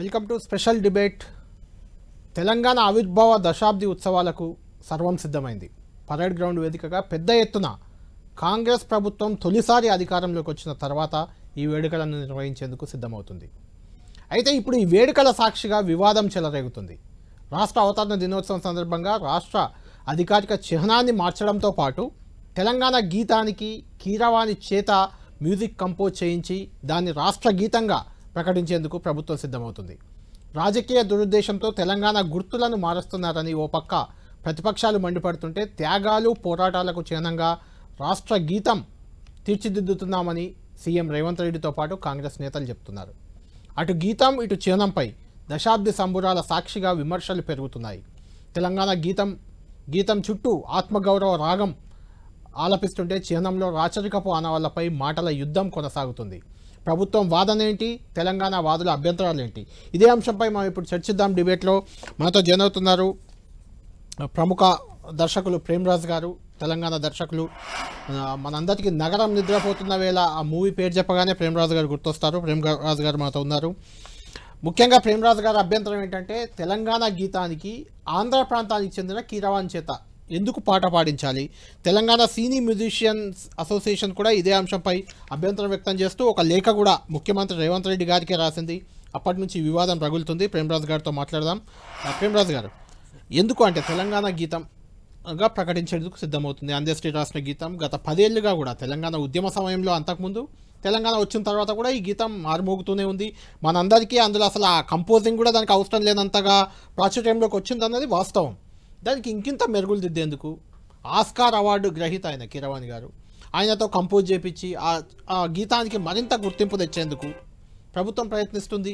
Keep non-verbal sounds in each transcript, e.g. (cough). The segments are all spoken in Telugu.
Welcome to special debate Telangana ఆవిర్భావ దశాబ్ది ఉత్సవాలకు సర్వం సిద్ధమైంది పరేడ్ గ్రౌండ్ వేదికగా పెద్ద ఎత్తున కాంగ్రెస్ ప్రభుత్వం తొలిసారి అధికారంలోకి వచ్చిన తర్వాత ఈ వేడుకలను నిర్వహించేందుకు సిద్ధమవుతుంది అయితే ఇప్పుడు ఈ వేడుకల సాక్షిగా వివాదం చెలరేగుతుంది రాష్ట్ర అవతరణ దినోత్సవం సందర్భంగా రాష్ట్ర అధికారిక చిహ్నాన్ని మార్చడంతో పాటు తెలంగాణ గీతానికి కీరవాణి చేత మ్యూజిక్ కంపోజ్ చేయించి దాన్ని రాష్ట్ర గీతంగా ప్రకటించేందుకు ప్రభుత్వం సిద్ధమవుతుంది రాజకీయ దురుద్దేశంతో తెలంగాణ గుర్తులను మారుస్తున్నారని ఓ పక్క ప్రతిపక్షాలు మండిపడుతుంటే త్యాగాలు పోరాటాలకు చిహ్నంగా రాష్ట్ర గీతం తీర్చిదిద్దుతున్నామని సీఎం రేవంత్ రెడ్డితో పాటు కాంగ్రెస్ నేతలు చెప్తున్నారు అటు గీతం ఇటు చిహ్నంపై దశాబ్ది సంబురాల సాక్షిగా విమర్శలు పెరుగుతున్నాయి తెలంగాణ గీతం గీతం చుట్టూ ఆత్మగౌరవ రాగం ఆలపిస్తుంటే చిహ్నంలో రాచరికపు ఆనవాళ్లపై మాటల యుద్ధం కొనసాగుతుంది ప్రభుత్వం వాదన ఏంటి తెలంగాణ వాదుల అభ్యంతరాలు ఏంటి ఇదే అంశంపై మనం ఇప్పుడు చర్చిద్దాం డిబేట్లో మనతో జాయిన్ అవుతున్నారు ప్రముఖ దర్శకులు ప్రేమరాజు గారు తెలంగాణ దర్శకులు మనందరికీ నగరం నిద్రపోతున్న వేళ ఆ మూవీ పేరు చెప్పగానే ప్రేమరాజు గారు గుర్తొస్తారు ప్రేమరాజు గారు మాతో ఉన్నారు ముఖ్యంగా ప్రేమరాజు గారు అభ్యంతరం ఏంటంటే తెలంగాణ గీతానికి ఆంధ్ర ప్రాంతానికి చెందిన కీరవాన్ చేత ఎందుకు పాట పాడించాలి తెలంగాణ సీనియర్ మ్యూజిషియన్స్ అసోసియేషన్ కూడా ఇదే అంశంపై అభ్యంతరం వ్యక్తం చేస్తూ ఒక లేఖ కూడా ముఖ్యమంత్రి రేవంత్ రెడ్డి గారికి రాసింది అప్పటి నుంచి వివాదం రగులుతుంది ప్రేమరాజ్ గారితో మాట్లాడదాం ప్రేమరాజు గారు ఎందుకు అంటే తెలంగాణ గీతంగా ప్రకటించేందుకు సిద్ధమవుతుంది అందశ్రీ రాసిన గీతం గత పదేళ్లుగా కూడా తెలంగాణ ఉద్యమ సమయంలో అంతకుముందు తెలంగాణ వచ్చిన తర్వాత కూడా ఈ గీతం మారుమోగుతూనే ఉంది మనందరికీ అందులో అసలు ఆ కంపోజింగ్ కూడా దానికి అవసరం లేనంతగా ప్రాచుర్యంలోకి వచ్చిందన్నది వాస్తవం దానికి ఇంకింత మెరుగులు దిద్దేందుకు ఆస్కార్ అవార్డు గ్రహీత ఆయన కీరవాణి గారు ఆయనతో కంపోజ్ చేపించి ఆ గీతానికి మరింత గుర్తింపు తెచ్చేందుకు ప్రభుత్వం ప్రయత్నిస్తుంది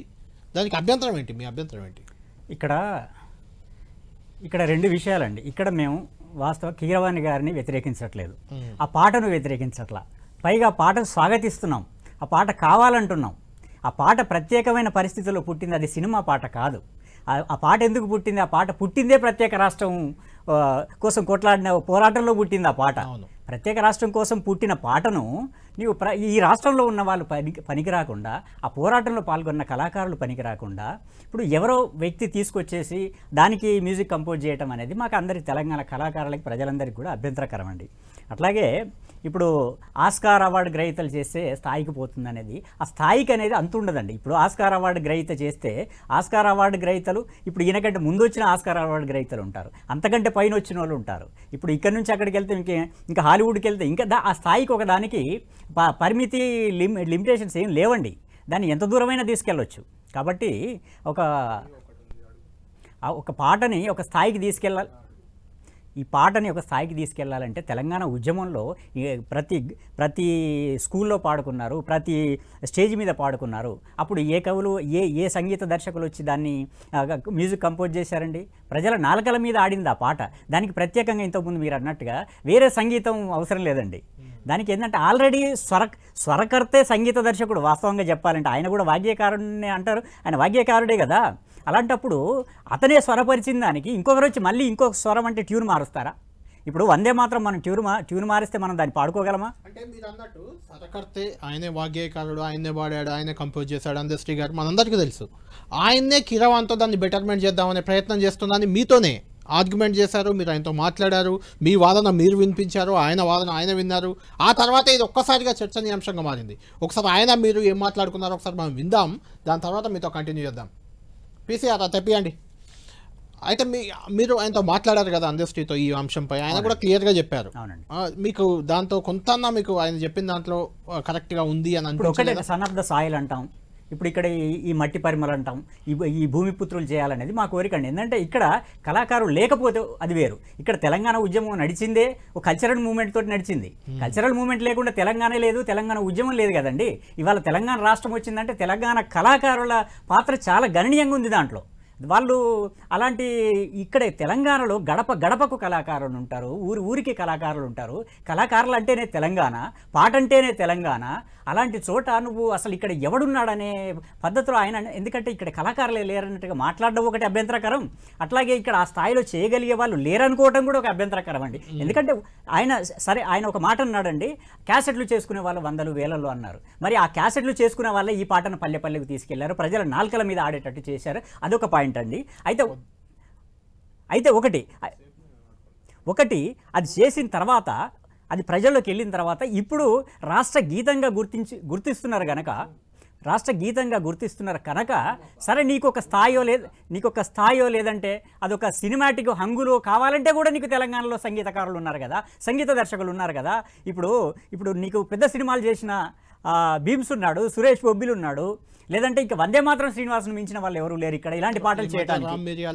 దానికి అభ్యంతరం ఏంటి మీ అభ్యంతరం ఏంటి ఇక్కడ ఇక్కడ రెండు విషయాలండి ఇక్కడ మేము వాస్తవ కీరవాణి గారిని వ్యతిరేకించట్లేదు ఆ పాటను వ్యతిరేకించట్లా పైగా పాటను స్వాగతిస్తున్నాం ఆ పాట కావాలంటున్నాం ఆ పాట ప్రత్యేకమైన పరిస్థితుల్లో పుట్టింది అది సినిమా పాట కాదు ఆ పాట ఎందుకు పుట్టింది ఆ పాట పుట్టిందే ప్రత్యేక రాష్ట్రం కోసం కొట్లాడిన పోరాటంలో పుట్టింది ఆ పాట ప్రత్యేక రాష్ట్రం కోసం పుట్టిన పాటను నీవు ప్ర ఈ రాష్ట్రంలో ఉన్న వాళ్ళు పని పనికి రాకుండా ఆ పోరాటంలో పాల్గొన్న కళాకారులు పనికి రాకుండా ఇప్పుడు ఎవరో వ్యక్తి తీసుకొచ్చేసి దానికి మ్యూజిక్ కంపోజ్ చేయటం అనేది మాకు అందరి తెలంగాణ కళాకారులకి ప్రజలందరికీ కూడా అభ్యంతరకరం అండి అట్లాగే ఇప్పుడు ఆస్కార్ అవార్డు గ్రహీతలు చేస్తే స్థాయికి పోతుంది అనేది ఆ స్థాయికి అనేది అంత ఉండదండి ఇప్పుడు ఆస్కార్ అవార్డు గ్రహీత చేస్తే ఆస్కార్ అవార్డు గ్రహీతలు ఇప్పుడు ఈయనకంటే ముందు వచ్చిన ఆస్కార్ అవార్డు గ్రహీతలు ఉంటారు అంతకంటే పైన వచ్చిన వాళ్ళు ఉంటారు ఇప్పుడు ఇక్కడ నుంచి అక్కడికి వెళ్తే ఇంకే ఇంకా హాలీవుడ్కి వెళ్తే ఇంకా ఆ స్థాయికి ఒక దానికి పరిమితి లిమి లిమిటేషన్స్ ఏం లేవండి దాన్ని ఎంత దూరమైనా తీసుకెళ్ళొచ్చు కాబట్టి ఒక ఒక పాటని ఒక స్థాయికి తీసుకెళ్ళాలి ఈ పాటని ఒక స్థాయికి తీసుకెళ్లాలంటే తెలంగాణ ఉద్యమంలో ప్రతి ప్రతి స్కూల్లో పాడుకున్నారు ప్రతి స్టేజ్ మీద పాడుకున్నారు అప్పుడు ఏ కవులు ఏ ఏ సంగీత దర్శకులు వచ్చి దాన్ని మ్యూజిక్ కంపోజ్ చేశారండి ప్రజల నాలుకల మీద ఆడింది ఆ పాట దానికి ప్రత్యేకంగా ఇంతకుముందు మీరు అన్నట్టుగా వేరే సంగీతం అవసరం లేదండి దానికి ఏంటంటే ఆల్రెడీ స్వర స్వరకర్తే సంగీత దర్శకుడు వాస్తవంగా చెప్పాలంటే ఆయన కూడా వాగ్యకారుడిని అంటారు ఆయన వాగ్యకారుడే కదా అలాంటప్పుడు అతనే స్వరపరిచిన దానికి ఇంకొకరు వచ్చి మళ్ళీ ఇంకొక స్వరం అంటే ట్యూన్ మారుస్తారా ఇప్పుడు వందే మాత్రం మనం ట్యూన్ మా ట్యూన్ మారిస్తే మనం దాన్ని పాడుకోగలమా అంటే మీరు అన్నట్టు సరకర్తే ఆయనే వాగ్గేయకారుడు ఆయనే పాడాడు ఆయనే కంపోజ్ చేశాడు శ్రీ గారు మనందరికీ తెలుసు ఆయనే కిరవాన్తో దాన్ని బెటర్మెంట్ చేద్దామనే ప్రయత్నం చేస్తుందని మీతోనే ఆర్గ్యుమెంట్ చేశారు మీరు ఆయనతో మాట్లాడారు మీ వాదన మీరు వినిపించారు ఆయన వాదన ఆయన విన్నారు ఆ తర్వాత ఇది ఒక్కసారిగా చర్చనీయాంశంగా మారింది ఒకసారి ఆయన మీరు ఏం మాట్లాడుకున్నారో ఒకసారి మనం విందాం దాని తర్వాత మీతో కంటిన్యూ చేద్దాం పీసీఆర్ తెప్పియండి అయితే మీ మీరు ఆయనతో మాట్లాడారు కదా అందరితో ఈ అంశంపై ఆయన కూడా క్లియర్గా చెప్పారు మీకు దాంతో కొంత మీకు ఆయన చెప్పిన దాంట్లో కరెక్ట్గా ఉంది అని అంటే సన్ ఆఫ్ ద సాయిల్ అంటాం ఇప్పుడు ఇక్కడ ఈ మట్టి పరిమళ అంటాం ఈ ఈ భూమిపుత్రులు చేయాలనేది మా కోరిక అండి ఎందుకంటే ఇక్కడ కళాకారులు లేకపోతే అది వేరు ఇక్కడ తెలంగాణ ఉద్యమం నడిచిందే ఒక కల్చరల్ మూమెంట్ తోటి నడిచింది కల్చరల్ hmm. మూమెంట్ లేకుండా తెలంగాణ లేదు తెలంగాణ ఉద్యమం లేదు కదండి ఇవాళ తెలంగాణ రాష్ట్రం వచ్చిందంటే తెలంగాణ కళాకారుల పాత్ర చాలా గణనీయంగా ఉంది దాంట్లో వాళ్ళు అలాంటి ఇక్కడే తెలంగాణలో గడప గడపకు కళాకారులు ఉంటారు ఊరు ఊరికి కళాకారులు ఉంటారు కళాకారులు అంటేనే తెలంగాణ పాట అంటేనే తెలంగాణ అలాంటి చోట నువ్వు అసలు ఇక్కడ ఎవడున్నాడనే పద్ధతిలో ఆయన ఎందుకంటే ఇక్కడ కళాకారులే లేరన్నట్టుగా మాట్లాడడం ఒకటి అభ్యంతరకరం అట్లాగే ఇక్కడ ఆ స్థాయిలో చేయగలిగే వాళ్ళు లేరనుకోవడం కూడా ఒక అభ్యంతరకరం అండి ఎందుకంటే ఆయన సరే ఆయన ఒక మాట అన్నాడండి క్యాసెట్లు చేసుకునే వాళ్ళు వందలు వేలలో అన్నారు మరి ఆ క్యాసెట్లు చేసుకునే వాళ్ళే ఈ పాటను పల్లె పల్లెకు తీసుకెళ్లారు ప్రజల నాలుకల మీద ఆడేటట్టు చేశారు అదొక పాయింట్ అండి అయితే అయితే ఒకటి ఒకటి అది చేసిన తర్వాత అది ప్రజల్లోకి వెళ్ళిన తర్వాత ఇప్పుడు రాష్ట్ర గీతంగా గుర్తించి గుర్తిస్తున్నారు కనుక రాష్ట్ర గీతంగా గుర్తిస్తున్నారు కనుక సరే నీకు ఒక స్థాయో లేదు నీకు ఒక స్థాయో లేదంటే అదొక సినిమాటిక్ హంగులు కావాలంటే కూడా నీకు తెలంగాణలో సంగీతకారులు ఉన్నారు కదా సంగీత దర్శకులు ఉన్నారు కదా ఇప్పుడు ఇప్పుడు నీకు పెద్ద సినిమాలు చేసిన భీమ్స్ ఉన్నాడు సురేష్ బొబ్బిలు ఉన్నాడు లేదంటే ఇంకా వందే మాత్రం శ్రీనివాసం మించిన వాళ్ళు ఎవరు లేరు ఇక్కడ ఇలాంటి పాటలు చేయడానికి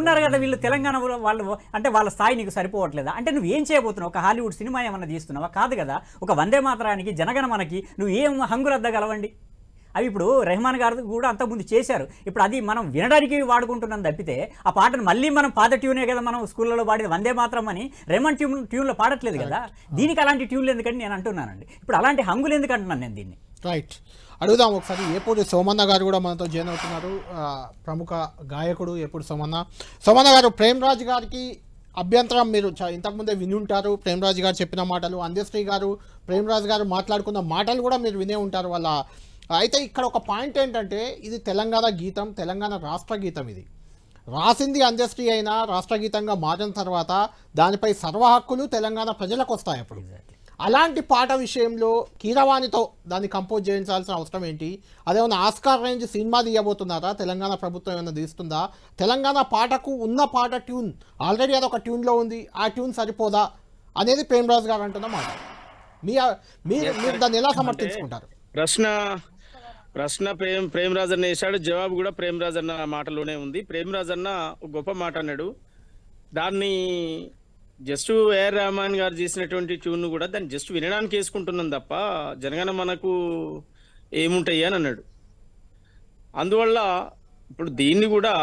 ఉన్నారు కదా వీళ్ళు తెలంగాణ వాళ్ళు అంటే వాళ్ళ స్థాయి నీకు సరిపోవట్లేదు అంటే నువ్వు ఏం చేయబోతున్నావు ఒక హాలీవుడ్ సినిమా ఏమన్నా తీస్తున్నావా కాదు కదా ఒక వందే మాత్రానికి జనగణ మనకి నువ్వు ఏం హంగురద్దగలవండి అవి ఇప్పుడు రెహమాన్ గారు కూడా అంతకుముందు చేశారు ఇప్పుడు అది మనం వినడానికి వాడుకుంటున్నాం తప్పితే ఆ పాటను మళ్ళీ మనం పాత ట్యూనే కదా మనం స్కూళ్ళలో పాడేది వందే మాత్రం అని రెహమాన్ ట్యూన్ ట్యూన్లో పాడట్లేదు కదా దీనికి అలాంటి ట్యూన్లు ఎందుకంటే నేను అంటున్నానండి ఇప్పుడు అలాంటి హంగులు ఎందుకు అంటున్నాను నేను దీన్ని రైట్ అడుగుదాం ఒకసారి ఎప్పుడు సోమన్న గారు కూడా మనతో జాయిన్ అవుతున్నారు ప్రముఖ గాయకుడు ఎప్పుడు సోమన్న సోమన్న గారు ప్రేమ్రాజ్ గారికి అభ్యంతరం మీరు ఇంతకుముందే విని ఉంటారు ప్రేమరాజు గారు చెప్పిన మాటలు అందశ్రీ గారు ప్రేమరాజు గారు మాట్లాడుకున్న మాటలు కూడా మీరు వినే ఉంటారు వాళ్ళ అయితే ఇక్కడ ఒక పాయింట్ ఏంటంటే ఇది తెలంగాణ గీతం తెలంగాణ రాష్ట్ర గీతం ఇది రాసింది అంజశ్రీ అయినా రాష్ట్ర గీతంగా మారిన తర్వాత దానిపై సర్వ హక్కులు తెలంగాణ ప్రజలకు వస్తాయి అప్పుడు అలాంటి పాట విషయంలో కీరవాణితో దాన్ని కంపోజ్ చేయించాల్సిన అవసరం ఏంటి అదేమన్నా ఆస్కార్ రేంజ్ సినిమా తీయబోతున్నారా తెలంగాణ ప్రభుత్వం ఏమైనా తీస్తుందా తెలంగాణ పాటకు ఉన్న పాట ట్యూన్ ఆల్రెడీ అదొక ట్యూన్లో ఉంది ఆ ట్యూన్ సరిపోదా అనేది ప్రేమరాజ్ గారు అంటున్న మాట మీ మీరు దాన్ని ఎలా సమర్థించుకుంటారు ప్రశ్న ప్రశ్న ప్రేమ్ ప్రేమరాజ్ అన్న వేశాడు జవాబు కూడా ప్రేమరాజ్ అన్న మాటలోనే ఉంది ప్రేమరాజ్ అన్న గొప్ప మాట అన్నాడు దాన్ని జస్ట్ ఏఆర్ రహమాన్ గారు చేసినటువంటి ట్యూన్ కూడా దాన్ని జస్ట్ వినడానికి వేసుకుంటున్నాం తప్ప జనగణ మనకు ఏముంటాయి అని అన్నాడు అందువల్ల ఇప్పుడు దీన్ని కూడా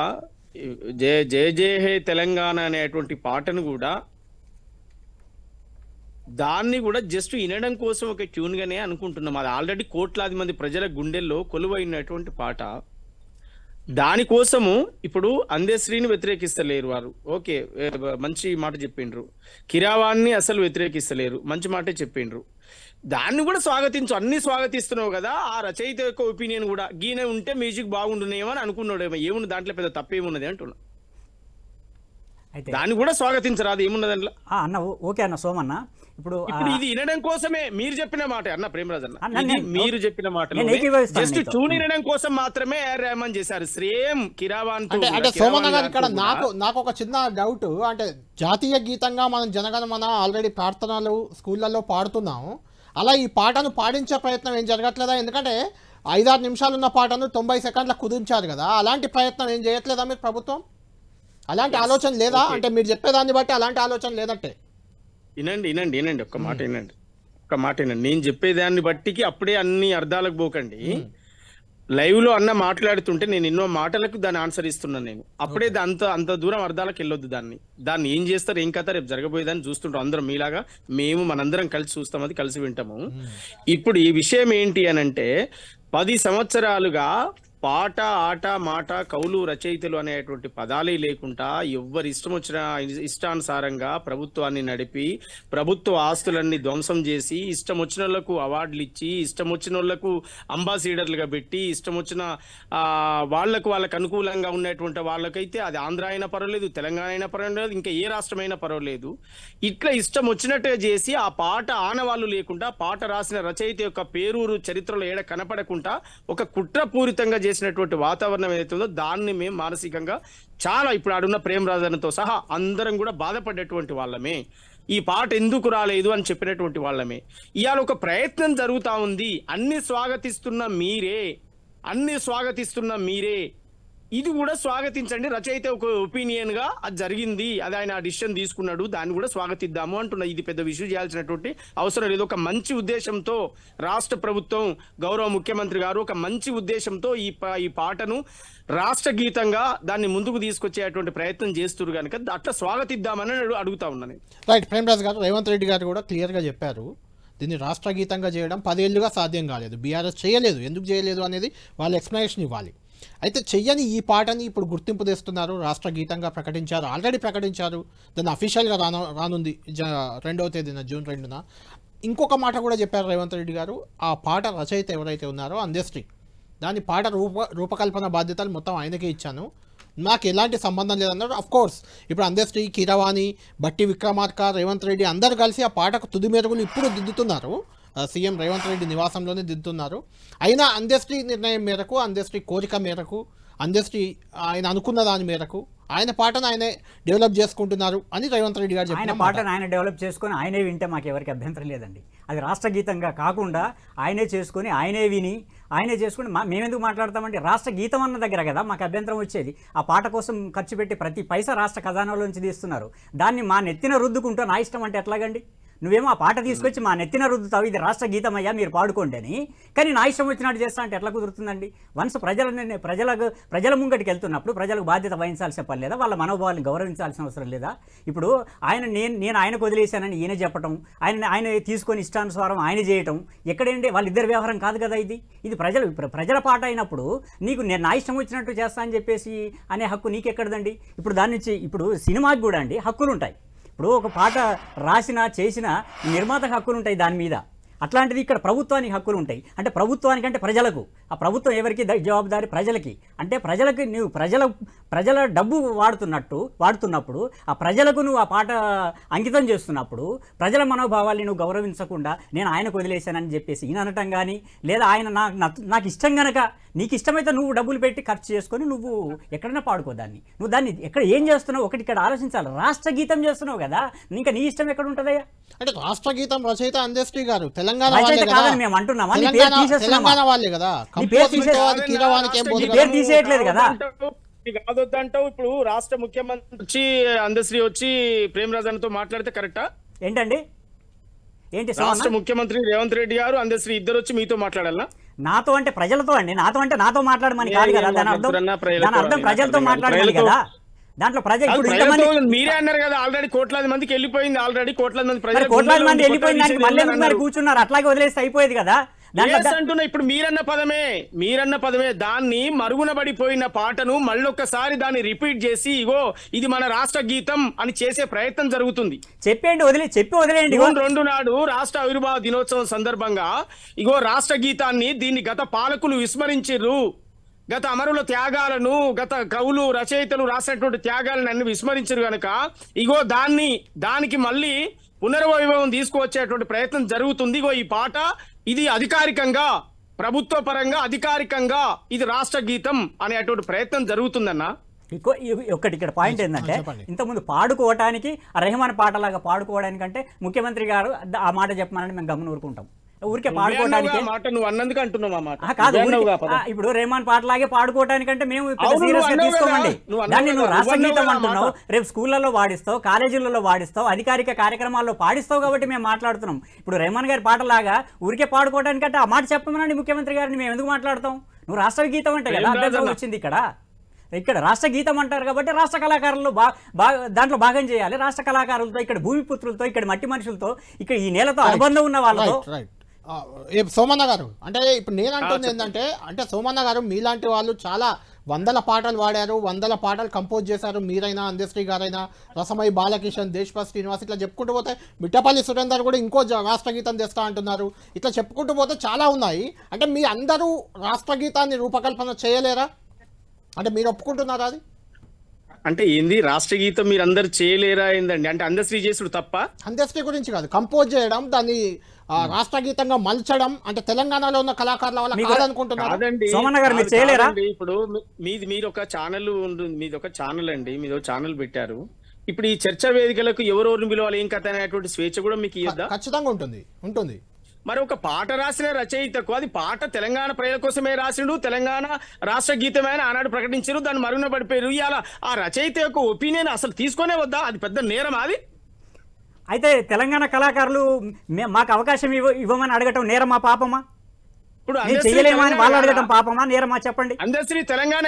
జయ జయ జయ హే తెలంగాణ అనేటువంటి పాటను కూడా దాన్ని కూడా జస్ట్ వినడం కోసం ఒక ట్యూన్గానే అనుకుంటున్నాం అది ఆల్రెడీ కోట్లాది మంది ప్రజల గుండెల్లో కొలువైనటువంటి పాట దానికోసము ఇప్పుడు అందేశ్రీని వ్యతిరేకిస్తలేరు వారు ఓకే మంచి మాట చెప్పిండ్రు కిరావాన్ని అసలు వ్యతిరేకిస్తలేరు మంచి మాటే చెప్పిండ్రు దాన్ని కూడా స్వాగతించు అన్ని స్వాగతిస్తున్నావు కదా ఆ రచయిత యొక్క ఒపీనియన్ కూడా గీనే ఉంటే మ్యూజిక్ బాగుండునేమో అని అనుకున్నాడేమో ఏమున్నా దాంట్లో పెద్ద తప్పేమున్నది అంటున్నా దాన్ని కూడా స్వాగతించరాదు ఏమున్నది అన్న ఓకే అన్న సోమన్న ఇప్పుడు ఇది వినడం కోసమే మీరు చెప్పిన మాట అన్న ప్రేమరాజ్ అన్న మీరు చెప్పిన మాట జస్ట్ ట్యూన్ వినడం కోసం మాత్రమే రేమన్ చేశారు సేమ్ కిరావాన్ అంటే సోమన్న గారు ఇక్కడ నాకు నాకు ఒక చిన్న డౌట్ అంటే జాతీయ గీతంగా మనం మన ఆల్రెడీ ప్రార్థనలు స్కూళ్ళల్లో పాడుతున్నాము అలా ఈ పాటను పాడించే ప్రయత్నం ఏం జరగట్లేదా ఎందుకంటే ఐదారు నిమిషాలు ఉన్న పాటను తొంభై సెకండ్ల కుదించారు కదా అలాంటి ప్రయత్నం ఏం చేయట్లేదా మీరు ప్రభుత్వం అలాంటి ఆలోచన లేదా అంటే మీరు చెప్పేదాన్ని బట్టి అలాంటి ఆలోచన లేదంటే వినండి వినండి వినండి ఒక్క మాట వినండి ఒక్క మాట వినండి నేను చెప్పేదాన్ని బట్టికి అప్పుడే అన్ని అర్థాలకు పోకండి లైవ్ లో అన్న మాట్లాడుతుంటే నేను ఎన్నో మాటలకు దాన్ని ఆన్సర్ ఇస్తున్నాను నేను అప్పుడే అంత అంత దూరం అర్థాలకు వెళ్ళొద్దు దాన్ని దాన్ని ఏం చేస్తారు ఏం కథ రేపు జరగబోయేదాన్ని చూస్తుంటాం అందరం మీలాగా మేము మనందరం కలిసి చూస్తాం అది కలిసి వింటాము ఇప్పుడు ఈ విషయం ఏంటి అని అంటే పది సంవత్సరాలుగా పాట ఆట మాట కౌలు రచయితలు అనేటువంటి పదాలే లేకుండా ఎవరి ఇష్టం వచ్చిన ఇష్టానుసారంగా ప్రభుత్వాన్ని నడిపి ప్రభుత్వ ఆస్తులన్నీ ధ్వంసం చేసి ఇష్టం వచ్చిన వాళ్ళకు అవార్డులు ఇచ్చి ఇష్టం వచ్చిన వాళ్ళకు అంబాసిడర్లుగా పెట్టి ఇష్టం వచ్చిన వాళ్లకు వాళ్ళకు అనుకూలంగా ఉన్నటువంటి వాళ్ళకైతే అది ఆంధ్ర అయినా పర్వాలేదు తెలంగాణ అయినా పర్వాలేదు ఇంకా ఏ రాష్ట్రమైనా పర్వాలేదు ఇట్లా ఇష్టం వచ్చినట్టుగా చేసి ఆ పాట ఆనవాళ్ళు లేకుండా పాట రాసిన రచయిత యొక్క పేరూరు చరిత్రలో ఏడ కనపడకుండా ఒక కుట్రపూరితంగా చేసి చేసినటువంటి వాతావరణం ఏదైతే ఉందో దాన్ని మేము మానసికంగా చాలా ఇప్పుడు ఆడున్న ప్రేమ రాజన్తో సహా అందరం కూడా బాధపడేటువంటి వాళ్ళమే ఈ పాట ఎందుకు రాలేదు అని చెప్పినటువంటి వాళ్ళమే ఇవాళ ఒక ప్రయత్నం జరుగుతూ ఉంది అన్ని స్వాగతిస్తున్న మీరే అన్ని స్వాగతిస్తున్న మీరే ఇది కూడా స్వాగతించండి రచయిత ఒక ఒపీనియన్ గా అది జరిగింది అది ఆయన డిసిషన్ తీసుకున్నాడు దాన్ని కూడా స్వాగతిద్దాము అంటున్నా ఇది పెద్ద విషయం చేయాల్సినటువంటి అవసరం లేదు ఒక మంచి ఉద్దేశంతో రాష్ట్ర ప్రభుత్వం గౌరవ ముఖ్యమంత్రి గారు ఒక మంచి ఉద్దేశంతో ఈ ఈ పాటను రాష్ట్ర గీతంగా దాన్ని ముందుకు తీసుకొచ్చేటువంటి ప్రయత్నం చేస్తున్నారు కనుక అట్లా స్వాగతిద్దామని అడుగుతా ఉన్నాను రైట్ ప్రేమరాజ్ గారు రేవంత్ రెడ్డి గారు కూడా క్లియర్గా చెప్పారు దీన్ని రాష్ట్ర గీతంగా చేయడం పదేళ్లుగా సాధ్యం కాలేదు బీఆర్ఎస్ చేయలేదు ఎందుకు చేయలేదు అనేది వాళ్ళు ఎక్స్ప్లెనేషన్ ఇవ్వాలి అయితే చెయ్యని ఈ పాటని ఇప్పుడు గుర్తింపు తెస్తున్నారు రాష్ట్ర గీతంగా ప్రకటించారు ఆల్రెడీ ప్రకటించారు దాన్ని అఫీషియల్గా రాను రానుంది జ రెండవ తేదీన జూన్ రెండున ఇంకొక మాట కూడా చెప్పారు రేవంత్ రెడ్డి గారు ఆ పాట రచయిత ఎవరైతే ఉన్నారో అందేశ్రీ దాని పాట రూప రూపకల్పన బాధ్యతలు మొత్తం ఆయనకే ఇచ్చాను నాకు ఎలాంటి సంబంధం లేదన్నారు అఫ్ కోర్స్ ఇప్పుడు అందేశ్రీ కిరవాణి బట్టి విక్రమార్క రేవంత్ రెడ్డి అందరు కలిసి ఆ పాటకు తుది మేరకులు ఇప్పుడు దిద్దుతున్నారు సీఎం రేవంత్ రెడ్డి నివాసంలోనే దిద్దుతున్నారు అయినా అందేశ్రీ నిర్ణయం మేరకు అందేశ్రీ కోరిక మేరకు అందేశ్రీ ఆయన అనుకున్న దాని మేరకు ఆయన పాటను ఆయనే డెవలప్ చేసుకుంటున్నారు అని రేవంత్ రెడ్డి గారు ఆయన పాటను ఆయన డెవలప్ చేసుకుని ఆయనే వింటే మాకు ఎవరికి అభ్యంతరం లేదండి అది రాష్ట్ర గీతంగా కాకుండా ఆయనే చేసుకొని ఆయనే విని ఆయనే చేసుకుని మా మేమెందుకు మాట్లాడతామండి రాష్ట్ర గీతం అన్న దగ్గర కదా మాకు అభ్యంతరం వచ్చేది ఆ పాట కోసం ఖర్చు పెట్టి ప్రతి పైసా రాష్ట్ర ఖజానాలోంచి తీస్తున్నారు దాన్ని మా నెత్తిన రుద్దుకుంటూ నా ఇష్టం అంటే ఎట్లాగండి నువ్వేమో ఆ పాట తీసుకొచ్చి మా నెత్తిన రుద్దుతావు ఇది రాష్ట్ర గీతం అయ్యా మీరు పాడుకోండి అని కానీ నా ఇష్టం వచ్చినట్టు చేస్తా అంటే ఎట్లా కుదురుతుందండి వన్స్ ప్రజల ప్రజలకు ప్రజల ముంగటికి వెళ్తున్నప్పుడు ప్రజలకు బాధ్యత వహించాల్సిన పని లేదా వాళ్ళ మనోభావాలను గౌరవించాల్సిన అవసరం లేదా ఇప్పుడు ఆయన నేను నేను ఆయనకు వదిలేశానని ఈయన చెప్పటం ఆయన ఆయన తీసుకొని ఇష్టానుసారం ఆయన చేయటం ఎక్కడేంటి వాళ్ళిద్దరు వ్యవహారం కాదు కదా ఇది ఇది ప్రజలు ప్రజల పాట అయినప్పుడు నీకు నేను నా ఇష్టం వచ్చినట్టు చేస్తా అని చెప్పేసి అనే హక్కు నీకెక్కడదండి ఇప్పుడు దాని నుంచి ఇప్పుడు సినిమాకి కూడా అండి హక్కులు ఉంటాయి ఇప్పుడు ఒక పాట రాసినా చేసినా నిర్మాత హక్కులు ఉంటాయి దాని మీద అట్లాంటిది ఇక్కడ ప్రభుత్వానికి హక్కులు ఉంటాయి అంటే ప్రభుత్వానికి అంటే ప్రజలకు ఆ ప్రభుత్వం ఎవరికి జవాబుదారి ప్రజలకి అంటే ప్రజలకు నువ్వు ప్రజల ప్రజల డబ్బు వాడుతున్నట్టు వాడుతున్నప్పుడు ఆ ప్రజలకు నువ్వు ఆ పాట అంకితం చేస్తున్నప్పుడు ప్రజల మనోభావాల్ని నువ్వు గౌరవించకుండా నేను ఆయనకు వదిలేశానని చెప్పేసి ఈయన అనటం కానీ లేదా ఆయన నాకు నాకు ఇష్టం గనక నీకు ఇష్టమైతే నువ్వు డబ్బులు పెట్టి ఖర్చు చేసుకొని నువ్వు ఎక్కడైనా పాడుకో దాన్ని నువ్వు దాన్ని ఎక్కడ ఏం చేస్తున్నావు ఒకటి ఇక్కడ ఆలోచించాలి రాష్ట్ర గీతం చేస్తున్నావు కదా ఇంకా నీ ఇష్టం ఎక్కడ ఉంటుందయ్యా అంటే రాష్ట్ర గీతం రచయిత అందేశ్రీ గారు తెలంగాణ కాదొద్దంటావు ఇప్పుడు రాష్ట్ర ముఖ్యమంత్రి వచ్చి అందశ్రీ వచ్చి తో మాట్లాడితే కరెక్టా ఏంటండి ఏంటి రాష్ట్ర ముఖ్యమంత్రి రేవంత్ రెడ్డి గారు అందశ్రీ ఇద్దరు వచ్చి మీతో మాట్లాడాలా నాతో అంటే ప్రజలతో అండి నాతో అంటే నాతో మాట్లాడమని కాదు కదా దాని అర్థం దాని అర్థం ప్రజలతో మాట్లాడమని కదా దాంట్లో ప్రజలు మీరే అన్నారు కదా ఆల్రెడీ కోట్లాది మందికి వెళ్ళిపోయింది ఆల్రెడీ కోట్లాది మంది ప్రజలు కోట్లాది మంది వెళ్ళిపోయింది మళ్ళీ మరి కూర్చున్నారు అట్లాగే వదిలేసి అయిపోయేది కదా అంటున్నా ఇప్పుడు మీరన్న పదమే మీరన్న పదమే దాన్ని మరుగున పడిపోయిన పాటను మళ్ళొక్కసారి దాన్ని రిపీట్ చేసి ఇగో ఇది మన రాష్ట్ర గీతం అని చేసే ప్రయత్నం జరుగుతుంది చెప్పేయండి వదిలే చెప్పి వదిలేయండి రెండు నాడు రాష్ట్ర ఆవిర్భావ దినోత్సవం సందర్భంగా ఇగో రాష్ట్ర గీతాన్ని దీన్ని గత పాలకులు విస్మరించారు గత అమరుల త్యాగాలను గత కవులు రచయితలు రాసినటువంటి త్యాగాలను అన్ని విస్మరించరు కనుక ఇగో దాన్ని దానికి మళ్ళీ పునర్వైభవం తీసుకువచ్చేటువంటి ప్రయత్నం జరుగుతుంది ఇగో ఈ పాట ఇది అధికారికంగా ప్రభుత్వ పరంగా అధికారికంగా ఇది రాష్ట్ర గీతం అనేటువంటి ప్రయత్నం జరుగుతుందన్న ఇంకో ఒకటి ఇక్కడ పాయింట్ ఏంటంటే ఇంతకుముందు పాడుకోవటానికి రెహమాన్ పాటలాగా పాడుకోవడానికంటే ముఖ్యమంత్రి గారు ఆ మాట చెప్పమని మేము గమనూరుకుంటాం ఊరికే పాడుకోవడానికి మాట నువ్వు అన్నందుకు అంటున్నావు కాదు ఇప్పుడు రేమాన్ పాటలాగే పాడుకోవడానికంటే మేము సీరియస్ గా తీసుకోమండి దాన్ని నువ్వు రాష్ట్రగీతం అంటున్నావు రేపు స్కూళ్ళలో వాడిస్తావు కాలేజీలలో వాడిస్తావు అధికారిక కార్యక్రమాల్లో పాడిస్తావు కాబట్టి మేము మాట్లాడుతున్నాం ఇప్పుడు రేమాన్ గారి పాటలాగా ఊరికే పాడుకోవడానికంటే ఆ మాట చెప్పమనండి ముఖ్యమంత్రి గారిని మేము ఎందుకు మాట్లాడతాం నువ్వు రాష్ట్ర గీతం అంటే ఎలా అర్థం వచ్చింది ఇక్కడ ఇక్కడ రాష్ట్ర గీతం అంటారు కాబట్టి రాష్ట్ర కళాకారులు బా దాంట్లో భాగం చేయాలి రాష్ట్ర కళాకారులతో ఇక్కడ భూమిపుత్రులతో ఇక్కడ మట్టి మనుషులతో ఇక్కడ ఈ నేలతో అనుబంధం ఉన్న వాళ్ళతో సోమన్న గారు అంటే ఇప్పుడు నేను అంటుంది ఏంటంటే అంటే సోమన్న గారు మీలాంటి వాళ్ళు చాలా వందల పాటలు వాడారు వందల పాటలు కంపోజ్ చేశారు మీరైనా అందశ్రీ గారైనా రసమై బాలకిషన్ దేశ్పాల్ శ్రీనివాస్ ఇట్లా చెప్పుకుంటూ పోతే మిట్టపల్లి సురేందర్ కూడా ఇంకో రాష్ట్రగీతం తెస్తా అంటున్నారు ఇట్లా చెప్పుకుంటూ పోతే చాలా ఉన్నాయి అంటే మీ అందరూ రాష్ట్రగీతాన్ని రూపకల్పన చేయలేరా అంటే మీరు ఒప్పుకుంటున్నారా అది అంటే ఏంది రాష్ట్ర గీతం మీరు అందరు చేయలేరా ఏందండి అంటే అందశ్రీ చేసుడు తప్ప అందశ్రీ గురించి కాదు కంపోజ్ చేయడం దాన్ని రాష్ట్ర గీతంగా మలచడం అంటే తెలంగాణలో ఉన్న కళాకారుల వల్ల అనుకుంటున్నారు చేయలేరా ఇప్పుడు మీది మీరు ఒక ఛానల్ ఉంటుంది మీది ఒక ఛానల్ అండి మీరు ఛానల్ పెట్టారు ఇప్పుడు ఈ చర్చా వేదికలకు ఎవరెవరిని పిలవాలి ఏం కథ అనేటువంటి స్వేచ్ఛ కూడా మీకు ఖచ్చితంగా ఉంటుంది ఉంటుంది మరి ఒక పాట రాసిన రచయితకు అది పాట తెలంగాణ ప్రజల కోసమే రాసిడు తెలంగాణ రాష్ట్ర గీతమైన ఆనాడు ప్రకటించారు దాన్ని మరుగున పడిపోయారు ఇవాళ ఆ రచయిత యొక్క ఒపీనియన్ అసలు తీసుకునే వద్దా అది పెద్ద నేరం అది అయితే తెలంగాణ కళాకారులు మాకు అవకాశం ఇవ్వ ఇవ్వమని అడగటం నేరమా పాపమా ఇప్పుడు పాపమా చెప్పండి అందశ్రీ తెలంగాణ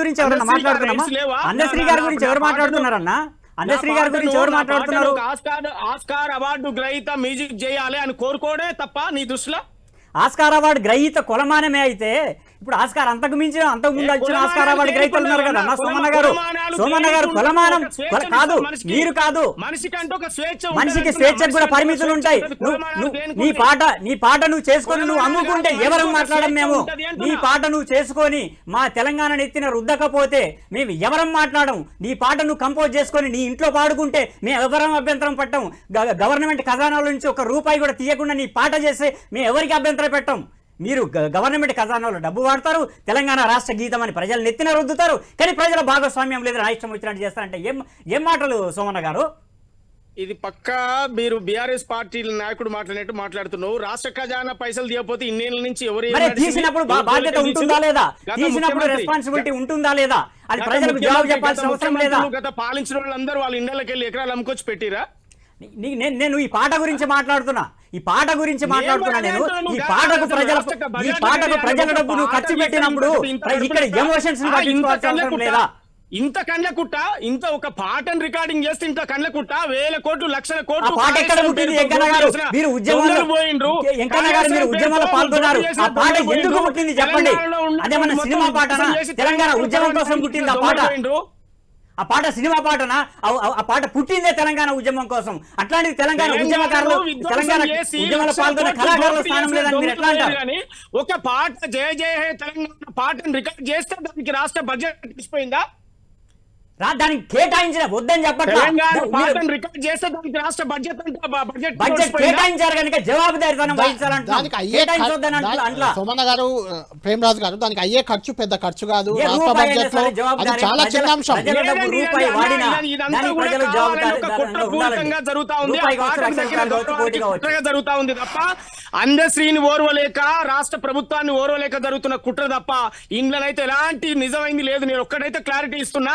గురించి ఎవరన్నా మాట్లాడుతున్నామా అందశ్రీ గారి గురించి ఎవరు మాట్లాడుతున్నారన్నా అన్నశ్రీ గారి గురించి ఎవరు మాట్లాడుతున్నారు ఆస్కార్ ఆస్కార్ అవార్డు గ్రహీత మ్యూజిక్ చేయాలి అని కోరుకోడే తప్ప నీ దృష్టిలో ఆస్కార్ అవార్డు గ్రహీత కులమానమే అయితే ఇప్పుడు ఆస్కార్ అంతకు మించి అంతకు ముందు వచ్చిన ఆస్కార్ వాడికి రైతులు ఉన్నారు కదా నా సోమన్న గారు సోమన్న గారు కులమానం కాదు మీరు కాదు మనిషికి స్వేచ్ఛ కూడా పరిమితులు ఉంటాయి నీ పాట నీ పాట నువ్వు చేసుకొని నువ్వు అమ్ముకుంటే ఎవరు మాట్లాడం మేము నీ పాట నువ్వు చేసుకొని మా తెలంగాణ నెత్తిన రుద్దకపోతే మేము ఎవరం మాట్లాడము నీ పాట నువ్వు కంపోజ్ చేసుకొని నీ ఇంట్లో పాడుకుంటే మేము ఎవరం అభ్యంతరం పట్టం గవర్నమెంట్ ఖజానాల నుంచి ఒక రూపాయి కూడా తీయకుండా నీ పాట చేస్తే మేము ఎవరికి అభ్యంతరం పెట్టాం మీరు గవర్నమెంట్ ఖజానాలో డబ్బు వాడతారు తెలంగాణ రాష్ట్ర గీతం అని ప్రజలు నెత్తిన రుద్దుతారు కానీ ప్రజల భాగస్వామ్యం లేదు నా ఇష్టం వచ్చినట్టు చేస్తారంటే ఏం ఏం మాటలు సోమన్న గారు ఇది పక్కా మీరు బీఆర్ఎస్ పార్టీ నాయకుడు మాట్లాడినట్టు మాట్లాడుతున్నావు రాష్ట్ర ఖజానా పైసలు తీయకపోతే ఇన్నేళ్ళ నుంచి ఎవరు తీసినప్పుడు బాధ్యత ఉంటుందా లేదా తీసినప్పుడు రెస్పాన్సిబిలిటీ ఉంటుందా లేదా అది ప్రజలకు జవాబు చెప్పాల్సిన అవసరం లేదా గత పాలించిన వాళ్ళందరూ వాళ్ళ ఇండ్లకి వెళ్ళి ఎకరాలు అమ్ముకొచ్చి పెట్టిరా నేను ఈ పాట గురించి మాట్లాడుతున్నా ఈ పాట గురించి మాట్లాడుతున్నా నేను ఈ పాటకు ప్రజల ఈ పాటకు ప్రజల డబ్బు నువ్వు ఖర్చు పెట్టినప్పుడు ఇక్కడ ఎమోషన్స్ లేదా ఇంత కండ్లకుట్ట ఇంత ఒక పాటను రికార్డింగ్ చేస్తే ఇంత కండ్లకుట్ట వేల కోట్లు లక్షల కోట్లు ఉద్యమంలో పాల్గొన్నారు చెప్పండి అదే మన సినిమా పాట తెలంగాణ ఉద్యమం కోసం పుట్టింది ఆ పాట ఆ పాట సినిమా పాటనా ఆ పాట పుట్టిందే తెలంగాణ ఉద్యమం కోసం అట్లాంటి తెలంగాణ ఉద్యమకారులు తెలంగాణ కళాకారుల స్థానం లేదని ఒక పాట జయ జయ తెలంగాణ పాటను రికార్డ్ చేస్తే దానికి రాష్ట్ర బడ్జెట్ పోయిందా రాజధానికి కేటాయించిన వద్దని చెప్పట్లేదు కనుక జవాబుదారీతనం వహించాలంటున్నారు సోమన్న గారు ప్రేమరాజు గారు దానికి అయ్యే ఖర్చు పెద్ద ఖర్చు కాదు రాష్ట్ర బడ్జెట్ అది చాలా చిన్న అంశం జరుగుతా ఉంది తప్ప అందశ్రీని ఓర్వలేక రాష్ట్ర ప్రభుత్వాన్ని ఓర్వలేక జరుగుతున్న కుట్ర తప్ప ఇంగ్లాండ్ అయితే ఎలాంటి నిజమైంది లేదు నేను ఒక్కడైతే క్లారిటీ ఇస్తున్నా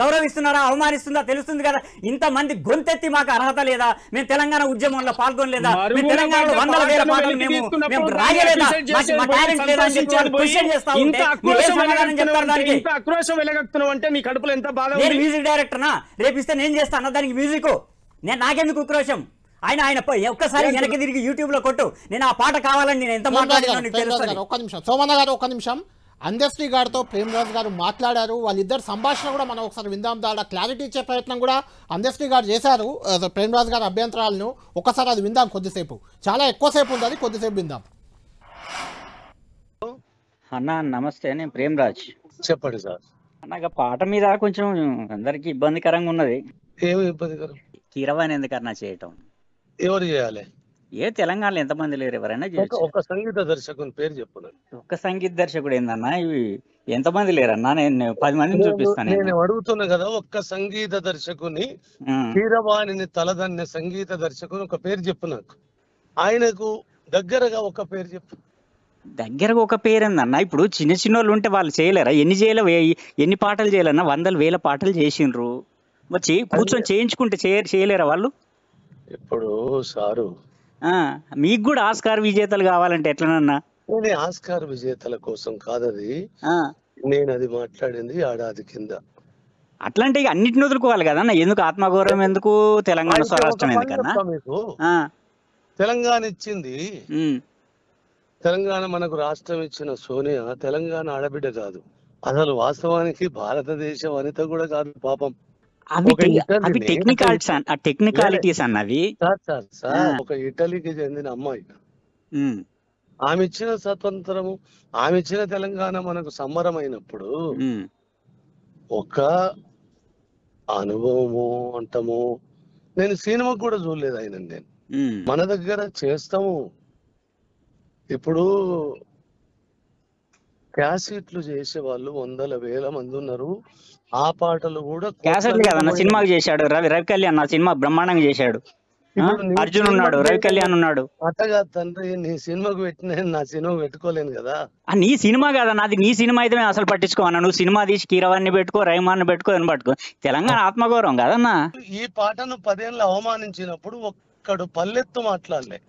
గౌరవిస్తున్నారా అవమానిస్తుందా తెలుస్తుంది కదా ఇంతమంది గొంతెత్తి మాకు అర్హత లేదా మేము తెలంగాణ ఉద్యమంలో పాల్గొనలేదా మేము తెలంగాణలో వందల వేల పాటలు మేము మేము చేస్తా దానికి అంటే కడుపులో ఎంత మ్యూజిక్ డైరెక్టర్నా రేపిస్తే నేను చేస్తాను దానికి మ్యూజిక్ నేను నాకెందుకు ఉక్రోషం ఆయన ఆయన ఒక్కసారి వెనక్కి తిరిగి యూట్యూబ్ లో కొట్టు నేను ఆ పాట కావాలని నేను ఎంత మాట్లాడుతున్నాను ఒక నిమిషం సోమన్న గారు ఒక్క నిమిషం అందశ్రీ గారితో ప్రేమరాజ్ గారు మాట్లాడారు వాళ్ళిద్దరు సంభాషణ కూడా మనం ఒకసారి విందాం దాడ క్లారిటీ ఇచ్చే ప్రయత్నం కూడా అందశ్రీ గారు చేశారు ప్రేమరాజ్ గారి అభ్యంతరాలను ఒకసారి అది విందాం కొద్దిసేపు చాలా ఎక్కువసేపు ఉంది అది కొద్దిసేపు విందాం అన్న నమస్తే నేను ప్రేమరాజ్ చెప్పండి సార్ నాకు పాట మీద కొంచెం అందరికి ఇబ్బందికరంగా ఉన్నది ఏమి ఇబ్బందికరం తీరవని ఎందుకన్నా చేయటం ఎవరు చేయాలి ఏ తెలంగాణలో ఎంతమంది లేరు ఎవరైనా ఒక సంగీత దర్శకుని పేరు చెప్పు ఒక సంగీత దర్శకుడు ఏందన్నా ఇవి ఎంతమంది లేరన్నా నేను పది మందిని చూపిస్తాను నేను అడుగుతున్నా కదా ఒక్క సంగీత దర్శకుని వీరవాణిని తలదన్న సంగీత దర్శకుని ఒక పేరు చెప్పు నాకు ఆయనకు దగ్గరగా ఒక పేరు చెప్పు దగ్గరగా ఒక పేరు ఏందన్న ఇప్పుడు చిన్న చిన్న వాళ్ళు ఉంటే వాళ్ళు చేయలేరా ఎన్ని చేయలే ఎన్ని పాటలు చేయాలన్నా వందల వేల పాటలు చేసిండ్రు వచ్చి కూర్చొని చేయించుకుంటే చేయలేరా వాళ్ళు ఇప్పుడు సారు మీకు కూడా ఆస్కార్ విజేతలు కావాలంటే ఎట్లనన్నా ఆస్కార్ విజేతల కోసం కాదది నేను అది మాట్లాడింది ఏడాది కింద అట్లాంటి అన్నిటిని వదులుకోవాలి కదా ఎందుకు ఆత్మగౌరవం ఎందుకు తెలంగాణ స్వరాష్ట్రం ఎందుకన్నా తెలంగాణ ఇచ్చింది తెలంగాణ మనకు రాష్ట్రం ఇచ్చిన సోనియా తెలంగాణ ఆడబిడ్డ కాదు అసలు వాస్తవానికి భారతదేశం వనిత కూడా కాదు పాపం అవి టెక్నికాలిటీస్ టెక్నికాలిటీస్ అన్నవి ఒక ఇటలీకి చెందిన అమ్మాయి ఆమె ఇచ్చిన స్వతంత్రము ఆమె ఇచ్చిన తెలంగాణ మనకు సంబరం అయినప్పుడు ఒక అనుభవము అంటాము నేను సినిమా కూడా చూడలేదు ఆయన నేను మన దగ్గర చేస్తాము ఇప్పుడు క్యాసెట్లు చేసే వాళ్ళు వందల వేల మంది ఉన్నారు ఆ పాటలు కూడా క్యాసెట్ కదన్న సినిమాకి చేశాడు రవి రవి కళ్యాణ్ ఆ సినిమా బ్రహ్మాండంగా చేశాడు అర్జున్ ఉన్నాడు రవి కళ్యాణ్ ఉన్నాడు అట్టగా తండ్రి నీ సినిమాకు పెట్టిన నా సినిమా పెట్టుకోలేను కదా నీ సినిమా కదా నాది నీ సినిమా అయితే మేము అసలు పట్టించుకోవాలి నువ్వు సినిమా తీసి కీరవాన్ని పెట్టుకో రైమాన్ని పెట్టుకో అని పట్టుకో తెలంగాణ ఆత్మగౌరవం కదన్నా ఈ పాటను పదేళ్ళు అవమానించినప్పుడు ఒక్కడు పల్లెత్తు మాట్లాడలే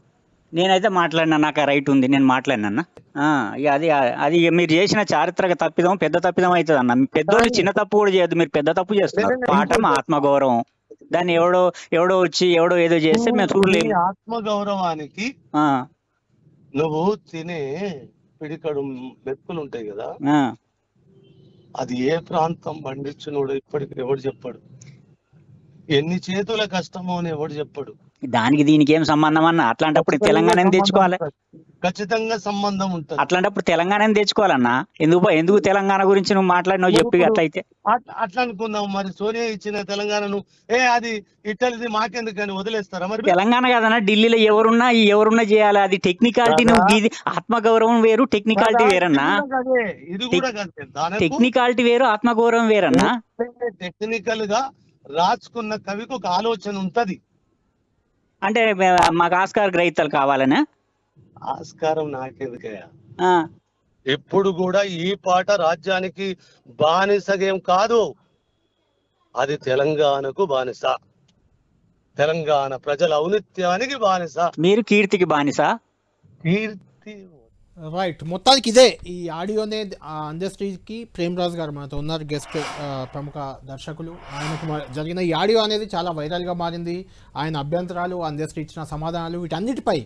నేనైతే మాట్లాడినా నాకు ఆ రైట్ ఉంది నేను మాట్లాడినా అది అది మీరు చేసిన చారిత్రక తప్పిదం పెద్ద తప్పిదం అవుతుంది అన్న పెద్దోళ్ళు చిన్న తప్పు కూడా చేయదు మీరు పెద్ద తప్పు చేస్తున్నారు పాఠం ఆత్మగౌరవం దాన్ని ఎవడో ఎవడో వచ్చి ఎవడో ఏదో చేస్తే మేము చూడలేము ఆత్మగౌరవానికి నువ్వు తినే పిడికడు మెప్పులు ఉంటాయి కదా అది ఏ ప్రాంతం పండించినోడు ఇప్పటికి ఎవడు చెప్పాడు ఎన్ని చేతుల కష్టమో అని ఎవడు చెప్పాడు దానికి దీనికి ఏం సంబంధం అన్న అట్లాంటప్పుడు తెలంగాణ తెచ్చుకోవాలి ఖచ్చితంగా సంబంధం ఉంటుంది అట్లాంటప్పుడు తెలంగాణ తెచ్చుకోవాలన్నా ఎందుకు ఎందుకు తెలంగాణ గురించి నువ్వు మాట్లాడినావు చెప్పి అట్లయితే అట్లా అనుకుందాం మరి సోనియా ఇచ్చిన తెలంగాణను ఏ అది ఇటలిది మాకెందుకు అని వదిలేస్తారా మరి తెలంగాణ కాదన్నా ఢిల్లీలో ఎవరున్నా ఎవరున్నా చేయాలి అది టెక్నికాలిటీ నువ్వు ఆత్మగౌరవం వేరు టెక్నికాలిటీ వేరన్నా ఇది కూడా టెక్నికాలిటీ వేరు ఆత్మగౌరవం వేరన్నా టెక్నికల్ గా రాసుకున్న కవికి ఒక ఆలోచన ఉంటది అంటే మాకు ఆస్కార్ గ్రహీతలు కావాలనే ఆస్కారం నాకెందుకయ్యా ఎప్పుడు కూడా ఈ పాట రాజ్యానికి బానిసగేం కాదు అది తెలంగాణకు బానిస తెలంగాణ ప్రజల ఔనిత్యానికి బానిస మీరు కీర్తికి బానిస కీర్తి రైట్ మొత్తానికి ఇదే ఈ ఆడియోనే ఇండస్ట్రీకి ప్రేమ్ రాజు గారు మనతో ఉన్నారు గెస్ట్ ప్రముఖ దర్శకులు ఆయనకు జరిగిన ఈ ఆడియో అనేది చాలా వైరల్గా మారింది ఆయన అభ్యంతరాలు ఇండస్ట్రీ ఇచ్చిన సమాధానాలు వీటన్నిటిపై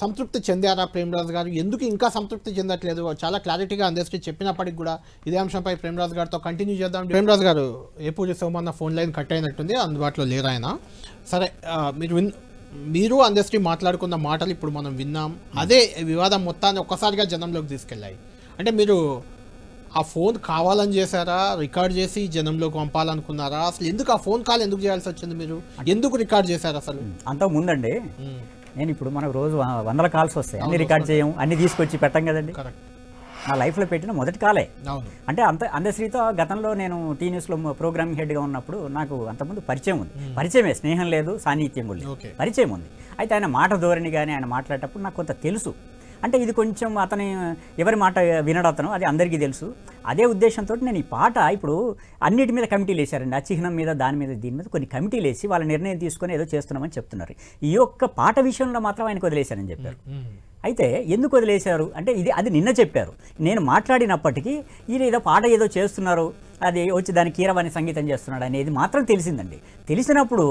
సంతృప్తి చెందారా రాజు గారు ఎందుకు ఇంకా సంతృప్తి చెందట్లేదు చాలా క్లారిటీగా ఇండస్ట్రీ చెప్పినప్పటికి కూడా ఇదే అంశంపై రాజు గారితో కంటిన్యూ చేద్దాం రాజు గారు ఏ పూజ సోమన్న ఫోన్ లైన్ కట్ అయినట్టుంది అందుబాటులో లేరు ఆయన సరే మీరు విన్ మీరు అందరి మాట్లాడుకున్న మాటలు ఇప్పుడు మనం విన్నాం అదే వివాదం మొత్తాన్ని ఒక్కసారిగా జనంలోకి తీసుకెళ్ళాయి అంటే మీరు ఆ ఫోన్ కావాలని చేశారా రికార్డ్ చేసి జనంలోకి పంపాలనుకున్నారా అసలు ఎందుకు ఆ ఫోన్ కాల్ ఎందుకు చేయాల్సి వచ్చింది మీరు ఎందుకు రికార్డ్ చేశారు అసలు అంత ముందండి నేను ఇప్పుడు మనకు రోజు వందల కాల్స్ వస్తాయి అన్ని రికార్డ్ చేయం అన్ని తీసుకొచ్చి పెట్టాం కదండి కరెక్ట్ నా లైఫ్లో పెట్టిన మొదటి కాలే అంటే అంత అందశ్రీతో గతంలో నేను టీ న్యూస్లో ప్రోగ్రామింగ్ హెడ్గా ఉన్నప్పుడు నాకు అంతకుముందు పరిచయం ఉంది పరిచయమే స్నేహం లేదు సాన్నిహిత్యం లేదు పరిచయం ఉంది అయితే ఆయన మాట ధోరణి కానీ ఆయన మాట్లాడేటప్పుడు నాకు కొంత తెలుసు అంటే ఇది కొంచెం అతని ఎవరి మాట వినడతను అది అందరికీ తెలుసు అదే ఉద్దేశంతో నేను ఈ పాట ఇప్పుడు అన్నిటి మీద కమిటీలు వేశారండి ఆ చిహ్నం మీద దాని మీద దీని మీద కొన్ని కమిటీలు వేసి వాళ్ళ నిర్ణయం తీసుకొని ఏదో చేస్తున్నామని చెప్తున్నారు ఈ యొక్క పాట విషయంలో మాత్రం ఆయనకు వదిలేశారని చెప్పారు అయితే ఎందుకు వదిలేశారు అంటే ఇది అది నిన్న చెప్పారు నేను మాట్లాడినప్పటికీ ఈయన ఏదో పాట ఏదో చేస్తున్నారు అది వచ్చి దాని కీరవాణి సంగీతం చేస్తున్నాడు అనేది మాత్రం తెలిసిందండి తెలిసినప్పుడు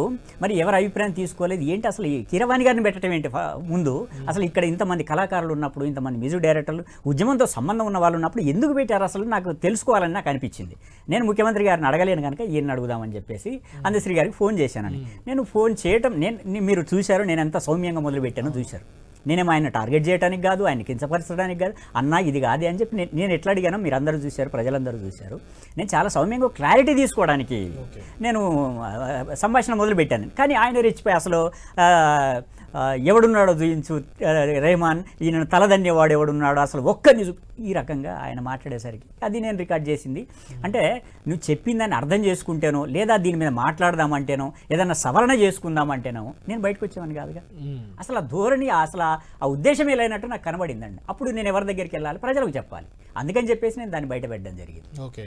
మరి ఎవరి అభిప్రాయం తీసుకోలేదు ఏంటి అసలు ఈ కీరవాణి గారిని పెట్టడం ఏంటి ముందు అసలు ఇక్కడ ఇంతమంది కళాకారులు ఉన్నప్పుడు ఇంతమంది మ్యూజిక్ డైరెక్టర్లు ఉద్యమంతో సంబంధం ఉన్న వాళ్ళు ఉన్నప్పుడు ఎందుకు పెట్టారు అసలు నాకు తెలుసుకోవాలని నాకు అనిపించింది నేను ముఖ్యమంత్రి గారిని అడగలేను కనుక ఈయన అడుగుదామని చెప్పేసి అందశ్రీ గారికి ఫోన్ చేశానని నేను ఫోన్ చేయటం నేను మీరు చూశారు నేను ఎంత సౌమ్యంగా మొదలుపెట్టానో చూశారు నేనేం ఆయన టార్గెట్ చేయడానికి కాదు ఆయన కించపరచడానికి కాదు అన్న ఇది కాదు అని చెప్పి నేను ఎట్లా అడిగాను మీరు అందరూ చూశారు ప్రజలందరూ చూశారు నేను చాలా సౌమ్యంగా క్లారిటీ తీసుకోవడానికి నేను సంభాషణ మొదలుపెట్టాను కానీ ఆయన రెచ్చిపోయి అసలు ఎవడున్నాడో చూయించు రెహమాన్ ఈయన తలదన్నేవాడు ఎవడున్నాడో అసలు ఒక్కరిని ఈ రకంగా ఆయన మాట్లాడేసరికి అది నేను రికార్డ్ చేసింది అంటే నువ్వు చెప్పిందని అర్థం చేసుకుంటేనో లేదా దీని మీద మాట్లాడదామంటేనో ఏదైనా సవరణ చేసుకుందామంటేనో నేను బయటకు వచ్చేవాని కాదుగా అసలు ఆ ధోరణి అసలు ఆ ఉద్దేశం లేనట్టు నాకు కనబడిందండి అప్పుడు నేను ఎవరి దగ్గరికి వెళ్ళాలి ప్రజలకు చెప్పాలి అందుకని చెప్పేసి నేను దాన్ని బయట పెట్టడం జరిగింది ఓకే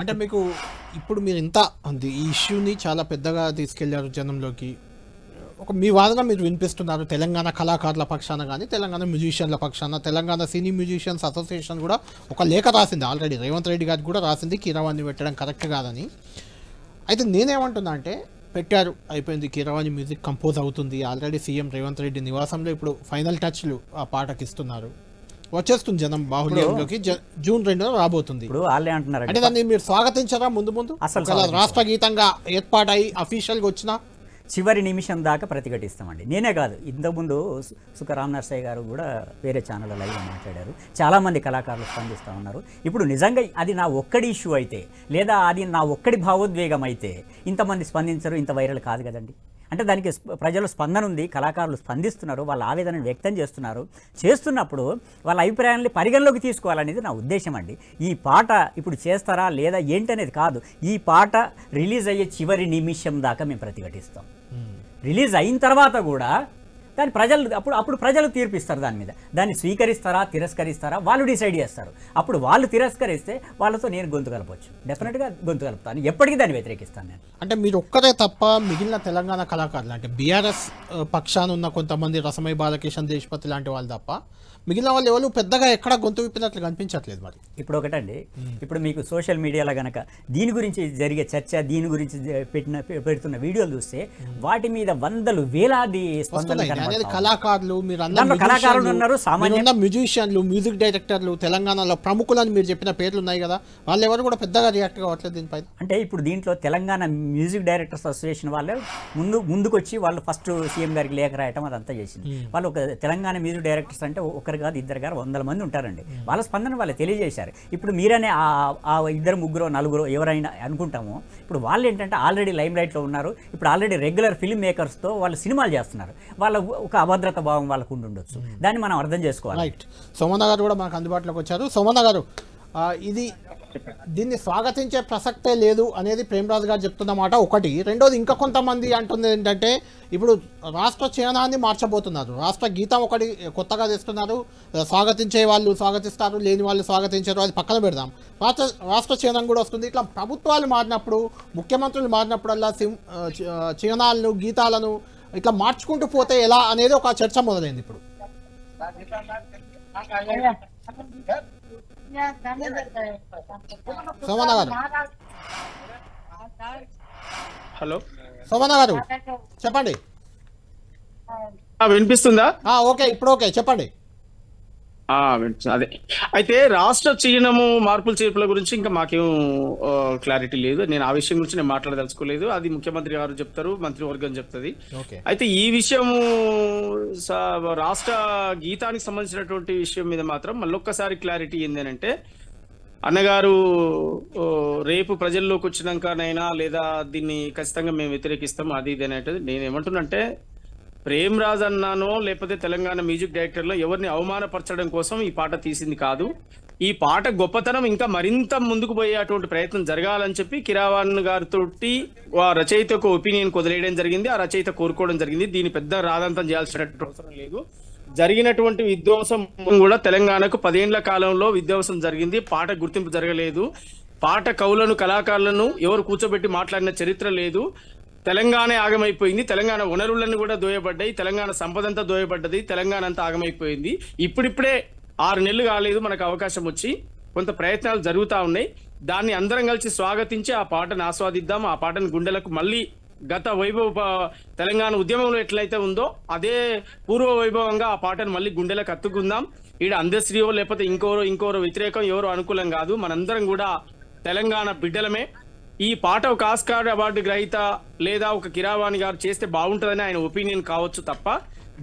అంటే మీకు ఇప్పుడు మీరు ఇంత ఈ ఇష్యూని చాలా పెద్దగా తీసుకెళ్లారు జనంలోకి ఒక మీ వాదన మీరు వినిపిస్తున్నారు తెలంగాణ కళాకారుల పక్షాన కానీ తెలంగాణ మ్యూజిషియన్ల పక్షాన తెలంగాణ సినీ మ్యూజిషియన్స్ అసోసియేషన్ కూడా ఒక లేఖ రాసింది ఆల్రెడీ రేవంత్ రెడ్డి గారికి కూడా రాసింది కీరవాణి పెట్టడం కరెక్ట్ కాదని అయితే నేనేమంటున్నా అంటే పెట్టారు అయిపోయింది కీరవాణి మ్యూజిక్ కంపోజ్ అవుతుంది ఆల్రెడీ సీఎం రేవంత్ రెడ్డి నివాసంలో ఇప్పుడు ఫైనల్ టచ్లు ఆ పాటకి ఇస్తున్నారు వచ్చేస్తుంది జనం బాహుళ్యంలోకి జూన్ రెండున రాబోతుంది ఇప్పుడు వాళ్ళే అంటున్నారు అంటే దాన్ని మీరు స్వాగతించరా ముందు ముందు అసలు రాష్ట్ర గీతంగా అయ్యి అఫీషియల్గా వచ్చినా చివరి నిమిషం దాకా ప్రతిఘటిస్తామండి నేనే కాదు ఇంతకుముందు సుఖరామ్ నర్సయ్య గారు కూడా వేరే ఛానల్ లైవ్గా మాట్లాడారు చాలామంది కళాకారులు స్పందిస్తూ ఉన్నారు ఇప్పుడు నిజంగా అది నా ఒక్కడి ఇష్యూ అయితే లేదా అది నా ఒక్కడి భావోద్వేగం అయితే ఇంతమంది స్పందించరు ఇంత వైరల్ కాదు కదండి అంటే దానికి ప్రజలు స్పందన ఉంది కళాకారులు స్పందిస్తున్నారు వాళ్ళ ఆవేదనను వ్యక్తం చేస్తున్నారు చేస్తున్నప్పుడు వాళ్ళ అభిప్రాయాన్ని పరిగణలోకి తీసుకోవాలనేది నా ఉద్దేశం అండి ఈ పాట ఇప్పుడు చేస్తారా లేదా ఏంటనేది కాదు ఈ పాట రిలీజ్ అయ్యే చివరి నిమిషం దాకా మేము ప్రతిఘటిస్తాం రిలీజ్ అయిన తర్వాత కూడా దాన్ని ప్రజలు అప్పుడు అప్పుడు ప్రజలు తీర్పిస్తారు దాని మీద దాన్ని స్వీకరిస్తారా తిరస్కరిస్తారా వాళ్ళు డిసైడ్ చేస్తారు అప్పుడు వాళ్ళు తిరస్కరిస్తే వాళ్ళతో నేను గొంతు కలపవచ్చు డెఫినెట్గా గొంతు కలుపుతాను ఎప్పటికీ దాన్ని వ్యతిరేకిస్తాను నేను అంటే మీరు ఒక్కరే తప్ప మిగిలిన తెలంగాణ కళాకారులు అంటే బీఆర్ఎస్ పక్షాన ఉన్న కొంతమంది రసమై బాలకిషన్ దేశపతి లాంటి వాళ్ళు తప్ప మిగిలిన వాళ్ళు ఎవరు పెద్దగా ఎక్కడ గొంతు విప్పినట్లు కనిపించట్లేదు మరి ఇప్పుడు ఒకటండి ఇప్పుడు మీకు సోషల్ మీడియాలో కనుక దీని గురించి జరిగే చర్చ దీని గురించి పెట్టిన పెడుతున్న వీడియోలు చూస్తే వాటి మీద వందలు వేలాది కళాకారులు మీరు కళాకారులు ఉన్నారు సామాన్య మ్యూజిషియన్లు మ్యూజిక్ డైరెక్టర్లు తెలంగాణలో అని మీరు చెప్పిన పేర్లు ఉన్నాయి కదా వాళ్ళు ఎవరు కూడా పెద్దగా రియాక్ట్ కావట్లేదు దీనిపై అంటే ఇప్పుడు దీంట్లో తెలంగాణ మ్యూజిక్ డైరెక్టర్స్ అసోసియేషన్ వాళ్ళు ముందు ముందుకొచ్చి వాళ్ళు ఫస్ట్ సీఎం గారికి లేఖ రాయటం అదంతా చేసింది వాళ్ళు ఒక తెలంగాణ మ్యూజిక్ డైరెక్టర్స్ అంటే ఒకరి ఒకరు కాదు ఇద్దరు గారు వందల మంది ఉంటారండి వాళ్ళ స్పందన వాళ్ళు తెలియజేశారు ఇప్పుడు మీరనే ఆ ఇద్దరు ముగ్గురు నలుగురు ఎవరైనా అనుకుంటాము ఇప్పుడు వాళ్ళు ఏంటంటే ఆల్రెడీ లైమ్ లైట్లో ఉన్నారు ఇప్పుడు ఆల్రెడీ రెగ్యులర్ ఫిల్మ్ మేకర్స్తో వాళ్ళు సినిమాలు చేస్తున్నారు వాళ్ళ ఒక అభద్రత భావం వాళ్ళకు ఉండొచ్చు దాన్ని మనం అర్థం చేసుకోవాలి రైట్ సోమన్న గారు కూడా మనకు అందుబాటులోకి వచ్చారు సోమన్న గారు ఇది దీన్ని స్వాగతించే ప్రసక్తే లేదు అనేది ప్రేమరాజు గారు చెప్తున్నమాట ఒకటి రెండోది ఇంకా కొంతమంది అంటుంది ఏంటంటే ఇప్పుడు రాష్ట్ర చయనాన్ని మార్చబోతున్నారు రాష్ట్ర గీతం ఒకటి కొత్తగా తెస్తున్నారు స్వాగతించే వాళ్ళు స్వాగతిస్తారు లేని వాళ్ళు స్వాగతించారు అది పక్కన పెడదాం రాష్ట్ర రాష్ట్ర చిహ్నం కూడా వస్తుంది ఇట్లా ప్రభుత్వాలు మారినప్పుడు ముఖ్యమంత్రులు మారినప్పుడల్లా సిం చయనాలను గీతాలను ఇట్లా మార్చుకుంటూ పోతే ఎలా అనేది ఒక చర్చ మొదలైంది ఇప్పుడు గారు హలో సోమన్న గారు చెప్పండి వినిపిస్తుందా ఓకే ఇప్పుడు ఓకే చెప్పండి అదే అయితే రాష్ట్ర చిహ్నము మార్పులు చేర్పుల గురించి ఇంకా మాకేం క్లారిటీ లేదు నేను ఆ విషయం గురించి నేను మాట్లాడదలుచుకోలేదు అది ముఖ్యమంత్రి గారు చెప్తారు మంత్రివర్గం చెప్తుంది అయితే ఈ విషయము రాష్ట్ర గీతానికి సంబంధించినటువంటి విషయం మీద మాత్రం మళ్ళొక్కసారి క్లారిటీ ఏంటంటే అన్నగారు రేపు ప్రజల్లోకి వచ్చినాకనైనా లేదా దీన్ని ఖచ్చితంగా మేము వ్యతిరేకిస్తాం అది ఇది అనేటది నేను అంటే ప్రేమ్ రాజ్ అన్నానో లేకపోతే తెలంగాణ మ్యూజిక్ డైరెక్టర్లో ఎవరిని అవమానపరచడం కోసం ఈ పాట తీసింది కాదు ఈ పాట గొప్పతనం ఇంకా మరింత ముందుకు పోయేటువంటి ప్రయత్నం జరగాలని చెప్పి కిరావాణ్ గారితో రచయిత ఒక ఒపీనియన్ కుదిలేయడం జరిగింది ఆ రచయిత కోరుకోవడం జరిగింది దీని పెద్ద రాదంతం చేయాల్సిన అవసరం లేదు జరిగినటువంటి విధ్వంసం కూడా తెలంగాణకు పదేండ్ల కాలంలో విధ్వంసం జరిగింది పాట గుర్తింపు జరగలేదు పాట కవులను కళాకారులను ఎవరు కూర్చోబెట్టి మాట్లాడిన చరిత్ర లేదు తెలంగాణ ఆగమైపోయింది తెలంగాణ వనరులను కూడా దోయబడ్డాయి తెలంగాణ సంపదంతా దోయబడ్డది తెలంగాణ అంతా ఆగమైపోయింది ఇప్పుడిప్పుడే ఆరు నెలలు కాలేదు మనకు అవకాశం వచ్చి కొంత ప్రయత్నాలు జరుగుతూ ఉన్నాయి దాన్ని అందరం కలిసి స్వాగతించి ఆ పాటను ఆస్వాదిద్దాం ఆ పాటను గుండెలకు మళ్ళీ గత వైభవ తెలంగాణ ఉద్యమంలో ఎట్లయితే ఉందో అదే పూర్వ వైభవంగా ఆ పాటను మళ్ళీ గుండెలకు అత్తుకుందాం ఈడ అందశ్రీయో లేకపోతే ఇంకోరో ఇంకోరో వ్యతిరేకం ఎవరో అనుకూలం కాదు మనందరం కూడా తెలంగాణ బిడ్డలమే ఈ పాట ఒక ఆస్కార్ అవార్డు గ్రహీత లేదా ఒక కిరావాణి గారు చేస్తే బాగుంటుందని ఆయన ఒపీనియన్ కావచ్చు తప్ప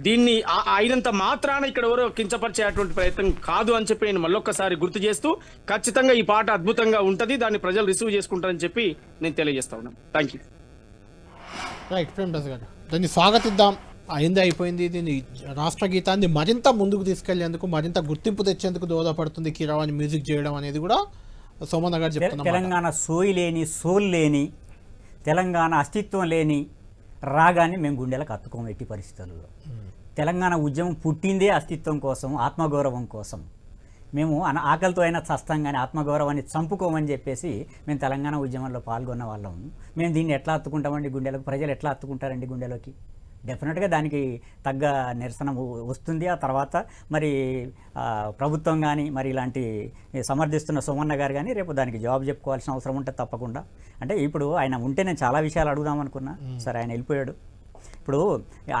దీన్ని అయినంత మాత్రాన ఇక్కడ ఎవరో కించపరిచేటువంటి ప్రయత్నం కాదు అని చెప్పి నేను మళ్ళొక్కసారి గుర్తు చేస్తూ ఖచ్చితంగా ఈ పాట అద్భుతంగా ఉంటుంది దాన్ని ప్రజలు రిసీవ్ చేసుకుంటారని చెప్పి నేను తెలియజేస్తా ఉన్నాను థ్యాంక్ యూ రైట్ ప్రేమదాస్ గారు దాన్ని స్వాగతిద్దాం అయింది అయిపోయింది దీన్ని రాష్ట్ర గీతాన్ని మరింత ముందుకు తీసుకెళ్లేందుకు మరింత గుర్తింపు తెచ్చేందుకు దోహదపడుతుంది కిరావాణి మ్యూజిక్ చేయడం అనేది కూడా సోమన్న గారు చెప్తున్నారు తెలంగాణ సోయి లేని సోల్ లేని తెలంగాణ అస్తిత్వం లేని రాగాన్ని మేము గుండెలకు అత్తుకోము ఎట్టి పరిస్థితుల్లో తెలంగాణ ఉద్యమం పుట్టిందే అస్తిత్వం కోసం ఆత్మగౌరవం కోసం మేము అన ఆకలితో అయినా చస్తాం కానీ ఆత్మగౌరవాన్ని చంపుకోమని చెప్పేసి మేము తెలంగాణ ఉద్యమంలో పాల్గొన్న వాళ్ళం మేము దీన్ని ఎట్లా అత్తుకుంటామండి గుండెలకు ప్రజలు ఎట్లా అత్తుకుంటారండి గుండెలోకి డెఫినెట్గా దానికి తగ్గ నిరసన వస్తుంది ఆ తర్వాత మరి ప్రభుత్వం కానీ మరి ఇలాంటి సమర్థిస్తున్న సుమన్న గారు కానీ రేపు దానికి జవాబు చెప్పుకోవాల్సిన అవసరం ఉంటే తప్పకుండా అంటే ఇప్పుడు ఆయన ఉంటే నేను చాలా విషయాలు అడుగుదాం అనుకున్నా సరే ఆయన వెళ్ళిపోయాడు ఇప్పుడు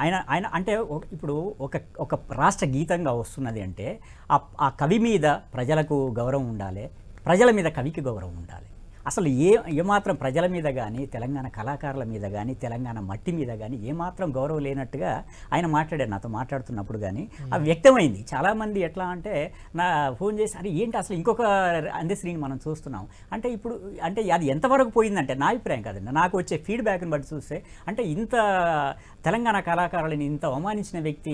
ఆయన ఆయన అంటే ఇప్పుడు ఒక ఒక రాష్ట్ర గీతంగా వస్తున్నది అంటే ఆ కవి మీద ప్రజలకు గౌరవం ఉండాలి ప్రజల మీద కవికి గౌరవం ఉండాలి అసలు ఏ ఏమాత్రం ప్రజల మీద కానీ తెలంగాణ కళాకారుల మీద కానీ తెలంగాణ మట్టి మీద కానీ ఏమాత్రం గౌరవం లేనట్టుగా ఆయన మాట్లాడారు నాతో మాట్లాడుతున్నప్పుడు కానీ అవి వ్యక్తమైంది చాలామంది ఎట్లా అంటే నా ఫోన్ చేసి అరే ఏంటి అసలు ఇంకొక అందశ్రీని మనం చూస్తున్నాం అంటే ఇప్పుడు అంటే అది ఎంతవరకు పోయిందంటే నా అభిప్రాయం కాదండి నాకు వచ్చే ఫీడ్బ్యాక్ని బట్టి చూస్తే అంటే ఇంత తెలంగాణ కళాకారులని ఇంత అవమానించిన వ్యక్తి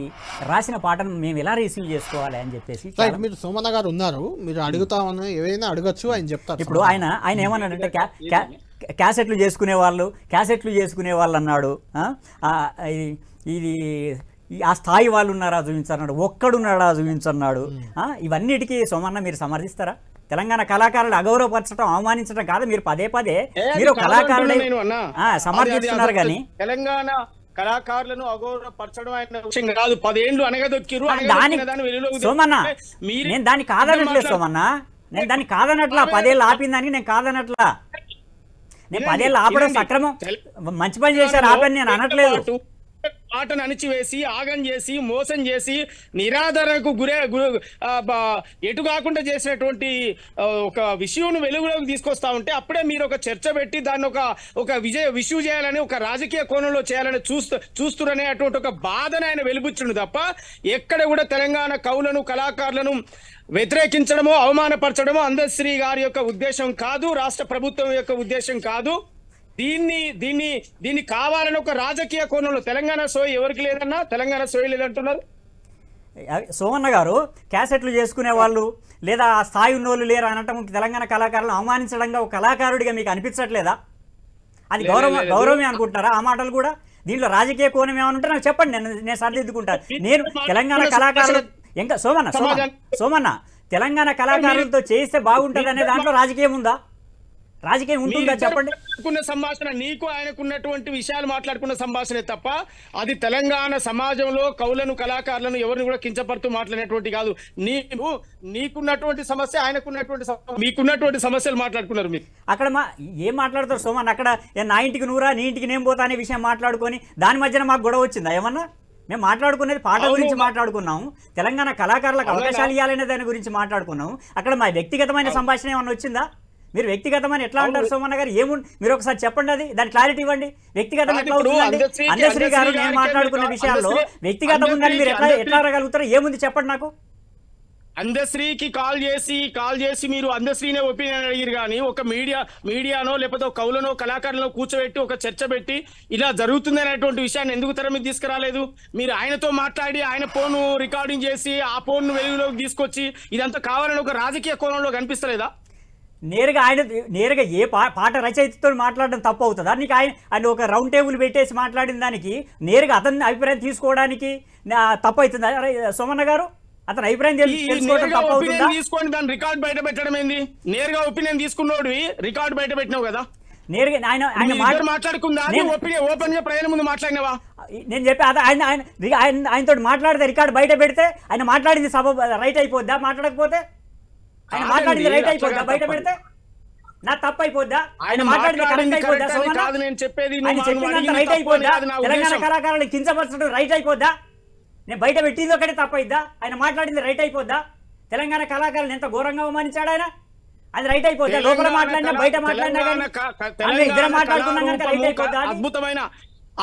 రాసిన పాటను మేము ఎలా రిసీవ్ చేసుకోవాలి అని చెప్పేసి మీరు సోమన్న గారు ఉన్నారు మీరు అడుగుతామని ఏమైనా అడగచ్చు ఆయన చెప్తారు ఇప్పుడు ఆయన ఆయన ఏమన్నా చెప్తున్నాను అంటే క్యాసెట్లు చేసుకునే వాళ్ళు క్యాసెట్లు చేసుకునే వాళ్ళు అన్నాడు ఇది ఆ స్థాయి వాళ్ళు ఉన్నారా చూపించన్నాడు ఒక్కడున్నాడా చూపించన్నాడు ఇవన్నిటికీ సోమన్న మీరు సమర్థిస్తారా తెలంగాణ కళాకారులు అగౌరవపరచడం అవమానించడం కాదు మీరు పదే పదే మీరు కళాకారులు సమర్థిస్తున్నారు కానీ తెలంగాణ కళాకారులను అగౌరవపరచడం ఆయన కాదు పదేండ్లు అనగదొక్కిరు దాని సోమన్న నేను కాదనట్లేదు సోమన్న నేను దాన్ని కాదనట్లా పదేళ్ళు ఆపిందని నేను కాదనట్లా నేను పదేళ్ళు ఆపడం సక్రమం మంచి పని చేశారు ఆపని నేను అనట్లేదు ఆటను అణిచివేసి ఆగం చేసి మోసం చేసి నిరాధరణకు గురే ఎటు కాకుండా చేసినటువంటి ఒక విషయం వెలుగులోకి తీసుకొస్తా ఉంటే అప్పుడే మీరు ఒక చర్చ పెట్టి దాన్ని ఒక ఒక విజయ విషయం చేయాలని ఒక రాజకీయ కోణంలో చేయాలని చూస్తూ అటువంటి ఒక బాధను ఆయన వెలుబుచ్చుడు తప్ప ఎక్కడ కూడా తెలంగాణ కవులను కళాకారులను వ్యతిరేకించడమో అవమానపరచడమో అందశ్రీ గారి యొక్క ఉద్దేశం కాదు రాష్ట్ర ప్రభుత్వం యొక్క ఉద్దేశం కాదు దీన్ని దీన్ని దీన్ని కావాలని ఒక రాజకీయ కోణంలో తెలంగాణ సోయి ఎవరికి లేదన్నా తెలంగాణ సోయి లేదంటున్నారు సోమన్న గారు క్యాసెట్లు చేసుకునే వాళ్ళు లేదా ఆ స్థాయి ఉన్నోళ్ళు లేరు అనటం తెలంగాణ కళాకారులను అవమానించడంగా ఒక కళాకారుడిగా మీకు అనిపించట్లేదా అది గౌరవం గౌరవమే అనుకుంటున్నారా ఆ మాటలు కూడా దీంట్లో రాజకీయ కోణం ఏమనుంటే నాకు చెప్పండి నేను నేను సరిదిద్దుకుంటాను నేను తెలంగాణ కళాకారులు ఇంకా సోమన్న సోమన్న తెలంగాణ కళాకారులతో చేస్తే బాగుంటుంది అనే దాంట్లో రాజకీయం ఉందా రాజకీయం ఉంటుందా చెప్పండి సంభాషణ నీకు ఆయనకున్నటువంటి విషయాలు మాట్లాడుకున్న సంభాషణ తప్ప అది తెలంగాణ సమాజంలో కవులను కళాకారులను ఎవరిని కూడా కించపడుతూ మాట్లాడేటువంటి కాదు నీవు నీకున్నటువంటి సమస్య ఆయనకున్నటువంటి మీకున్నటువంటి సమస్యలు మాట్లాడుకున్నారు మీరు అక్కడ మా ఏం మాట్లాడతారు సోమన్ అక్కడ నా ఇంటికి నూరా నీ ఇంటికి నేను పోతా అనే విషయం మాట్లాడుకొని దాని మధ్యన మాకు గొడవ వచ్చిందా ఏమన్నా మేము మాట్లాడుకునేది పాట గురించి మాట్లాడుకున్నాము తెలంగాణ కళాకారులకు అవకాశాలు ఇవ్వాలనే దాని గురించి మాట్లాడుకున్నాము అక్కడ మా వ్యక్తిగతమైన సంభాషణ ఏమన్నా వచ్చిందా మీరు వ్యక్తిగతమని ఎట్లా అంటారు సోమన్న గారు ఏముంది మీరు ఒకసారి చెప్పండి అది దాని క్లారిటీ ఇవ్వండి వ్యక్తిగతం ఎట్లా ఉంటుంది అంజశ్రీ గారు నేను మాట్లాడుకున్న విషయాల్లో వ్యక్తిగతం ఉందని మీరు ఎట్లా ఎట్లా అడగలుగుతారు ఏముంది చెప్పండి నాకు అందశ్రీకి కాల్ చేసి కాల్ చేసి మీరు అందశ్రీనే ఒపీనియన్ అడిగారు కానీ ఒక మీడియా మీడియానో లేకపోతే ఒక కవులనో కళాకారులను కూర్చోబెట్టి ఒక చర్చ పెట్టి ఇలా జరుగుతుంది అనేటువంటి విషయాన్ని ఎందుకు తర మీద తీసుకురాలేదు మీరు ఆయనతో మాట్లాడి ఆయన ఫోన్ రికార్డింగ్ చేసి ఆ ఫోన్ వెలుగులోకి తీసుకొచ్చి ఇదంతా కావాలని ఒక రాజకీయ కోణంలో కనిపిస్తలేదా నేరుగా ఆయన నేరుగా ఏ పా పాట రచయితతో మాట్లాడడం తప్పు అవుతుందా నీకు ఆయన ఆయన ఒక రౌండ్ టేబుల్ పెట్టేసి మాట్లాడిన దానికి నేరుగా అతని అభిప్రాయం తీసుకోవడానికి తప్పు అవుతుందా సోమన్న గారు అతని అభిప్రాయం తీసుకోండి దాని రికార్డ్ బయట పెట్టడం ఏంది నేరుగా ఒపీనియన్ తీసుకున్నోడు రికార్డ్ బయట పెట్టినావు కదా నేరుగా ఆయన ఆయన మాట్లాడుకుందా ఓపెన్ ప్రయాణం ముందు నేను చెప్పి ఆయన ఆయన ఆయనతో మాట్లాడితే రికార్డు బయట పెడితే ఆయన మాట్లాడింది సభ రైట్ అయిపోద్దా మాట్లాడకపోతే ఆయన మాట్లాడింది రైట్ అయిపోద్దా బయట పెడితే నా తప్పు అయిపోద్దా ఆయన మాట్లాడింది కరెక్ట్ అయిపోద్దా కాదు నేను చెప్పేది రైట్ అయిపోద్దా తెలంగాణ కళాకారులు కించపరచడం రైట్ అయిపోద్దా నేను బయట పెట్టింది ఒకటి తప్పు అయిద్దా ఆయన మాట్లాడింది రైట్ అయిపోద్దా తెలంగాణ కళాకారులు ఎంత ఘోరంగా అవమానించాడు ఆయన అది రైట్ అయిపోద్దా లోపల మాట్లాడినా బయట మాట్లాడినా ఇద్దరు మాట్లాడుకున్నాం కనుక రైట్ అయిపోద్దా అద్భుతమైన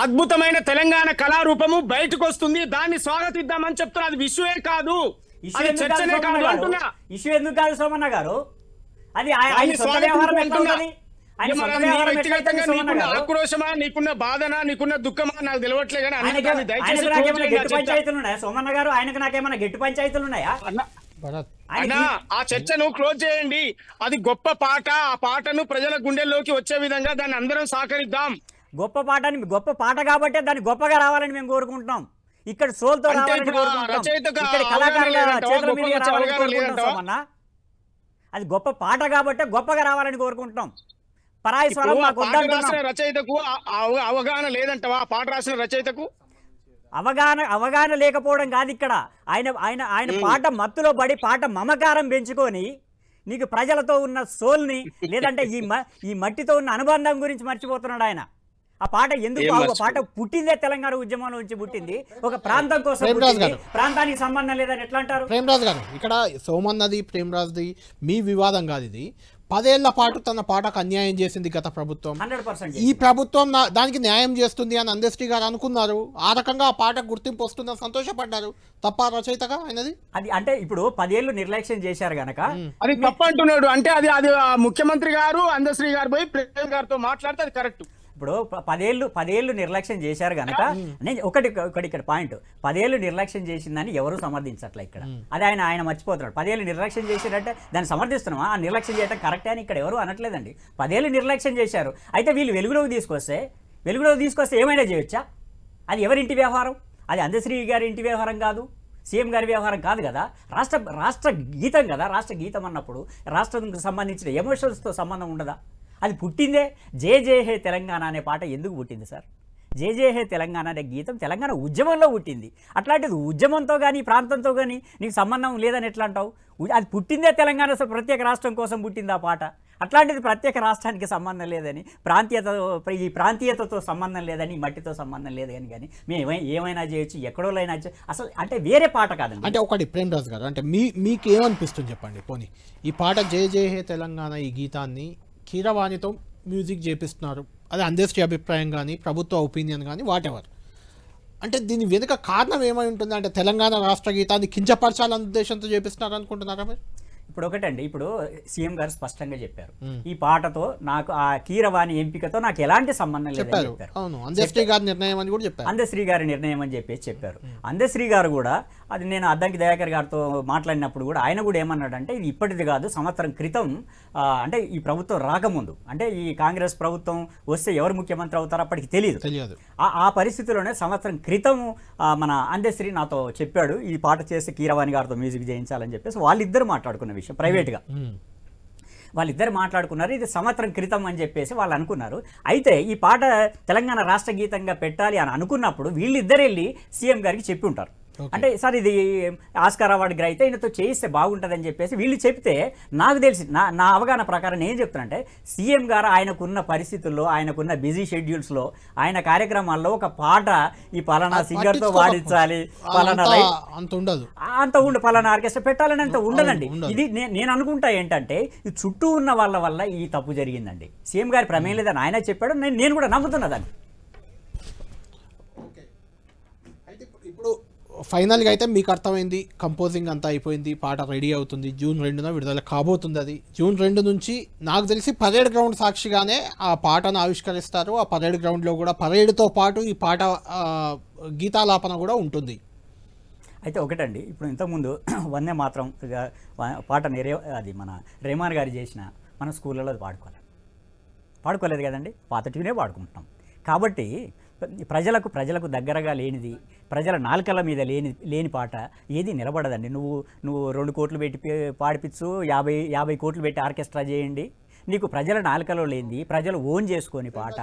అద్భుతమైన తెలంగాణ కళారూపము బయటకు వస్తుంది దాన్ని స్వాగతిద్దామని చెప్తున్నారు అది విషయమే కాదు ఇష్యూ ఎందుకు కాదు సోమన్న గారు అది ఆయన సొంత వ్యవహారం ఆక్రోశమా నీకున్న బాధనా నీకున్న దుఃఖమా నాకు తెలియట్లే కానీ సోమన్న గారు ఆయనకు నాకేమైనా గట్టి పంచాయతీలు ఉన్నాయా అయినా ఆ చర్చను క్లోజ్ చేయండి అది గొప్ప పాట ఆ పాటను ప్రజల గుండెల్లోకి వచ్చే విధంగా దాన్ని అందరం సహకరిద్దాం గొప్ప పాటని గొప్ప పాట కాబట్టి దాన్ని గొప్పగా రావాలని మేము కోరుకుంటున్నాం ఇక్కడ సోల్తో అది గొప్ప పాట కాబట్టి గొప్పగా రావాలని కోరుకుంటున్నాం పరాయి స్వరం రచయితకు అవగాహన లేదంటావా పాట రాసిన రచయితకు అవగాహన అవగాహన లేకపోవడం కాదు ఇక్కడ ఆయన ఆయన ఆయన పాట మత్తులో పడి పాట మమకారం పెంచుకొని నీకు ప్రజలతో ఉన్న సోల్ని లేదంటే ఈ ఈ మట్టితో ఉన్న అనుబంధం గురించి మర్చిపోతున్నాడు ఆయన ఆ పాట ఎందుకు ఆ పాట పుట్టిందే తెలంగాణ ఉద్యమం నుంచి పుట్టింది ఒక ప్రాంతం కోసం ప్రాంతానికి సంబంధం లేదని ఎట్లా అంటారు ప్రేమరాజు గారు ఇక్కడ సోమన్నది ప్రేమరాజ్ది మీ వివాదం కాదు ఇది పదేళ్ల పాటు తన పాటకు అన్యాయం చేసింది గత ప్రభుత్వం ఈ ప్రభుత్వం దానికి న్యాయం చేస్తుంది అని అందశ్రీ గారు అనుకున్నారు ఆ రకంగా ఆ పాటకు గుర్తింపు వస్తుందని సంతోషపడ్డారు తప్ప రచయితగా అయినది అది అంటే ఇప్పుడు పదేళ్లు నిర్లక్ష్యం చేశారు గనక అది తప్ప అంటున్నాడు అంటే అది అది ముఖ్యమంత్రి గారు అందశ్రీ గారు పోయి ప్రేమ్ గారితో మాట్లాడితే అది కరెక్ట్ ఇప్పుడు పదేళ్ళు పదేళ్ళు నిర్లక్ష్యం చేశారు కనుక నేను ఒకటి ఒకటి ఇక్కడ పాయింట్ పదేళ్ళు నిర్లక్ష్యం చేసిందని ఎవరు సమర్థించట్లే ఇక్కడ అది ఆయన ఆయన మర్చిపోతున్నాడు పదేళ్ళు నిర్లక్ష్యం చేసినట్టే దాన్ని సమర్థిస్తున్నామా ఆ నిర్లక్ష్యం చేయడం కరెక్టే అని ఇక్కడ ఎవరు అనట్లేదండి పదేళ్ళు నిర్లక్ష్యం చేశారు అయితే వీళ్ళు వెలుగులోకి తీసుకొస్తే వెలుగులోకి తీసుకొస్తే ఏమైనా చేయొచ్చా అది ఎవరింటి వ్యవహారం అది అందశ్రీ గారి ఇంటి వ్యవహారం కాదు సీఎం గారి వ్యవహారం కాదు కదా రాష్ట్ర రాష్ట్ర గీతం కదా రాష్ట్ర గీతం అన్నప్పుడు రాష్ట్రంకు సంబంధించిన ఎమోషన్స్తో సంబంధం ఉండదా అది పుట్టిందే జే జే హే తెలంగాణ అనే పాట ఎందుకు పుట్టింది సార్ జే హే తెలంగాణ అనే గీతం తెలంగాణ ఉద్యమంలో పుట్టింది అట్లాంటిది ఉద్యమంతో కానీ ప్రాంతంతో కానీ నీకు సంబంధం లేదని ఎట్లా అంటావు అది పుట్టిందే తెలంగాణ ప్రత్యేక రాష్ట్రం కోసం పుట్టింది ఆ పాట అట్లాంటిది ప్రత్యేక రాష్ట్రానికి సంబంధం లేదని ప్రాంతీయత ఈ ప్రాంతీయతతో సంబంధం లేదని మట్టితో సంబంధం లేదని కానీ మేము ఏమైనా చేయొచ్చు ఎక్కడోలైనా అసలు అంటే వేరే పాట కాదండి అంటే ఒకటి ప్రేమ్ రాజు కాదు అంటే మీ మీకు ఏమనిపిస్తుంది చెప్పండి పోనీ ఈ పాట జయ జయ హే తెలంగాణ ఈ గీతాన్ని కీరవాణితో మ్యూజిక్ చేపిస్తున్నారు అది అందరి అభిప్రాయం కానీ ప్రభుత్వ ఒపీనియన్ కానీ వాటెవర్ అంటే దీని వెనుక కారణం ఏమై ఉంటుంది అంటే తెలంగాణ రాష్ట్ర గీతాన్ని కించపరచాలన్న ఉద్దేశంతో చేపిస్తున్నారు అనుకుంటున్నారా మీరు ఇప్పుడు ఒకటండి ఇప్పుడు సీఎం గారు స్పష్టంగా చెప్పారు ఈ పాటతో నాకు ఆ కీరవాణి ఎంపికతో నాకు ఎలాంటి సంబంధం చెప్పారు అందశ్రీ గారి నిర్ణయం అని అందశ్రీ గారి నిర్ణయం అని చెప్పేసి చెప్పారు అందశ్రీ గారు కూడా అది నేను అద్దంకి దయాకర్ గారితో మాట్లాడినప్పుడు కూడా ఆయన కూడా ఏమన్నాడంటే ఇది ఇప్పటిది కాదు సంవత్సరం క్రితం అంటే ఈ ప్రభుత్వం రాకముందు అంటే ఈ కాంగ్రెస్ ప్రభుత్వం వస్తే ఎవరు ముఖ్యమంత్రి అవుతారో అప్పటికి తెలియదు ఆ పరిస్థితిలోనే సంవత్సరం క్రితం మన అందశ్రీ నాతో చెప్పాడు ఈ పాట చేసి కీరవాణి గారితో మ్యూజిక్ చేయించాలని చెప్పేసి వాళ్ళిద్దరు మాట్లాడుకున్న విషయం ప్రైవేట్గా వాళ్ళిద్దరు మాట్లాడుకున్నారు ఇది సంవత్సరం క్రితం అని చెప్పేసి వాళ్ళు అనుకున్నారు అయితే ఈ పాట తెలంగాణ రాష్ట్ర గీతంగా పెట్టాలి అని అనుకున్నప్పుడు వీళ్ళిద్దరు వెళ్ళి సీఎం గారికి చెప్పి ఉంటారు అంటే సార్ ఇది ఆస్కార్ అవార్డు గ్రహీత ఈయనతో చేయిస్తే బాగుంటుంది అని చెప్పేసి వీళ్ళు చెప్తే నాకు తెలిసి నా నా అవగాహన ప్రకారం నేను చెప్తున్నానంటే సీఎం గారు ఆయనకున్న పరిస్థితుల్లో ఆయనకున్న బిజీ షెడ్యూల్స్లో ఆయన కార్యక్రమాల్లో ఒక పాట ఈ పలానా సింగర్తో వాడించాలి పలానా అంత ఉండదు అంత ఉండు పలానా ఆర్కెస్ట్రా పెట్టాలని అంత ఉండదండి ఇది నేను అనుకుంటా ఏంటంటే ఈ చుట్టూ ఉన్న వాళ్ళ వల్ల ఈ తప్పు జరిగిందండి సీఎం గారి ప్రమేయం లేదని ఆయన చెప్పాడు నేను నేను కూడా నమ్ముతున్నా దాన్ని ఫైనల్గా అయితే మీకు అర్థమైంది కంపోజింగ్ అంతా అయిపోయింది పాట రెడీ అవుతుంది జూన్ రెండున విడుదల కాబోతుంది అది జూన్ రెండు నుంచి నాకు తెలిసి పరేడ్ గ్రౌండ్ సాక్షిగానే ఆ పాటను ఆవిష్కరిస్తారు ఆ పరేడ్ గ్రౌండ్లో కూడా పరేడ్తో పాటు ఈ పాట గీతాలాపన కూడా ఉంటుంది అయితే ఒకటండి ఇప్పుడు ఇంతకుముందు (clears throat) వన్నే మాత్రం పాట నేరే అది మన రేమార్ గారు చేసిన మన స్కూళ్ళలో అది పాడుకోలేదు పాడుకోలేదు కదండి పాత టీవీనే పాడుకుంటున్నాం కాబట్టి ప్రజలకు ప్రజలకు దగ్గరగా లేనిది ప్రజల నాలుకల మీద లేని లేని పాట ఏది నిలబడదండి నువ్వు నువ్వు రెండు కోట్లు పెట్టి పాడిపించు యాభై యాభై కోట్లు పెట్టి ఆర్కెస్ట్రా చేయండి నీకు ప్రజల నాలుకలో లేనిది ప్రజలు ఓన్ చేసుకొని పాట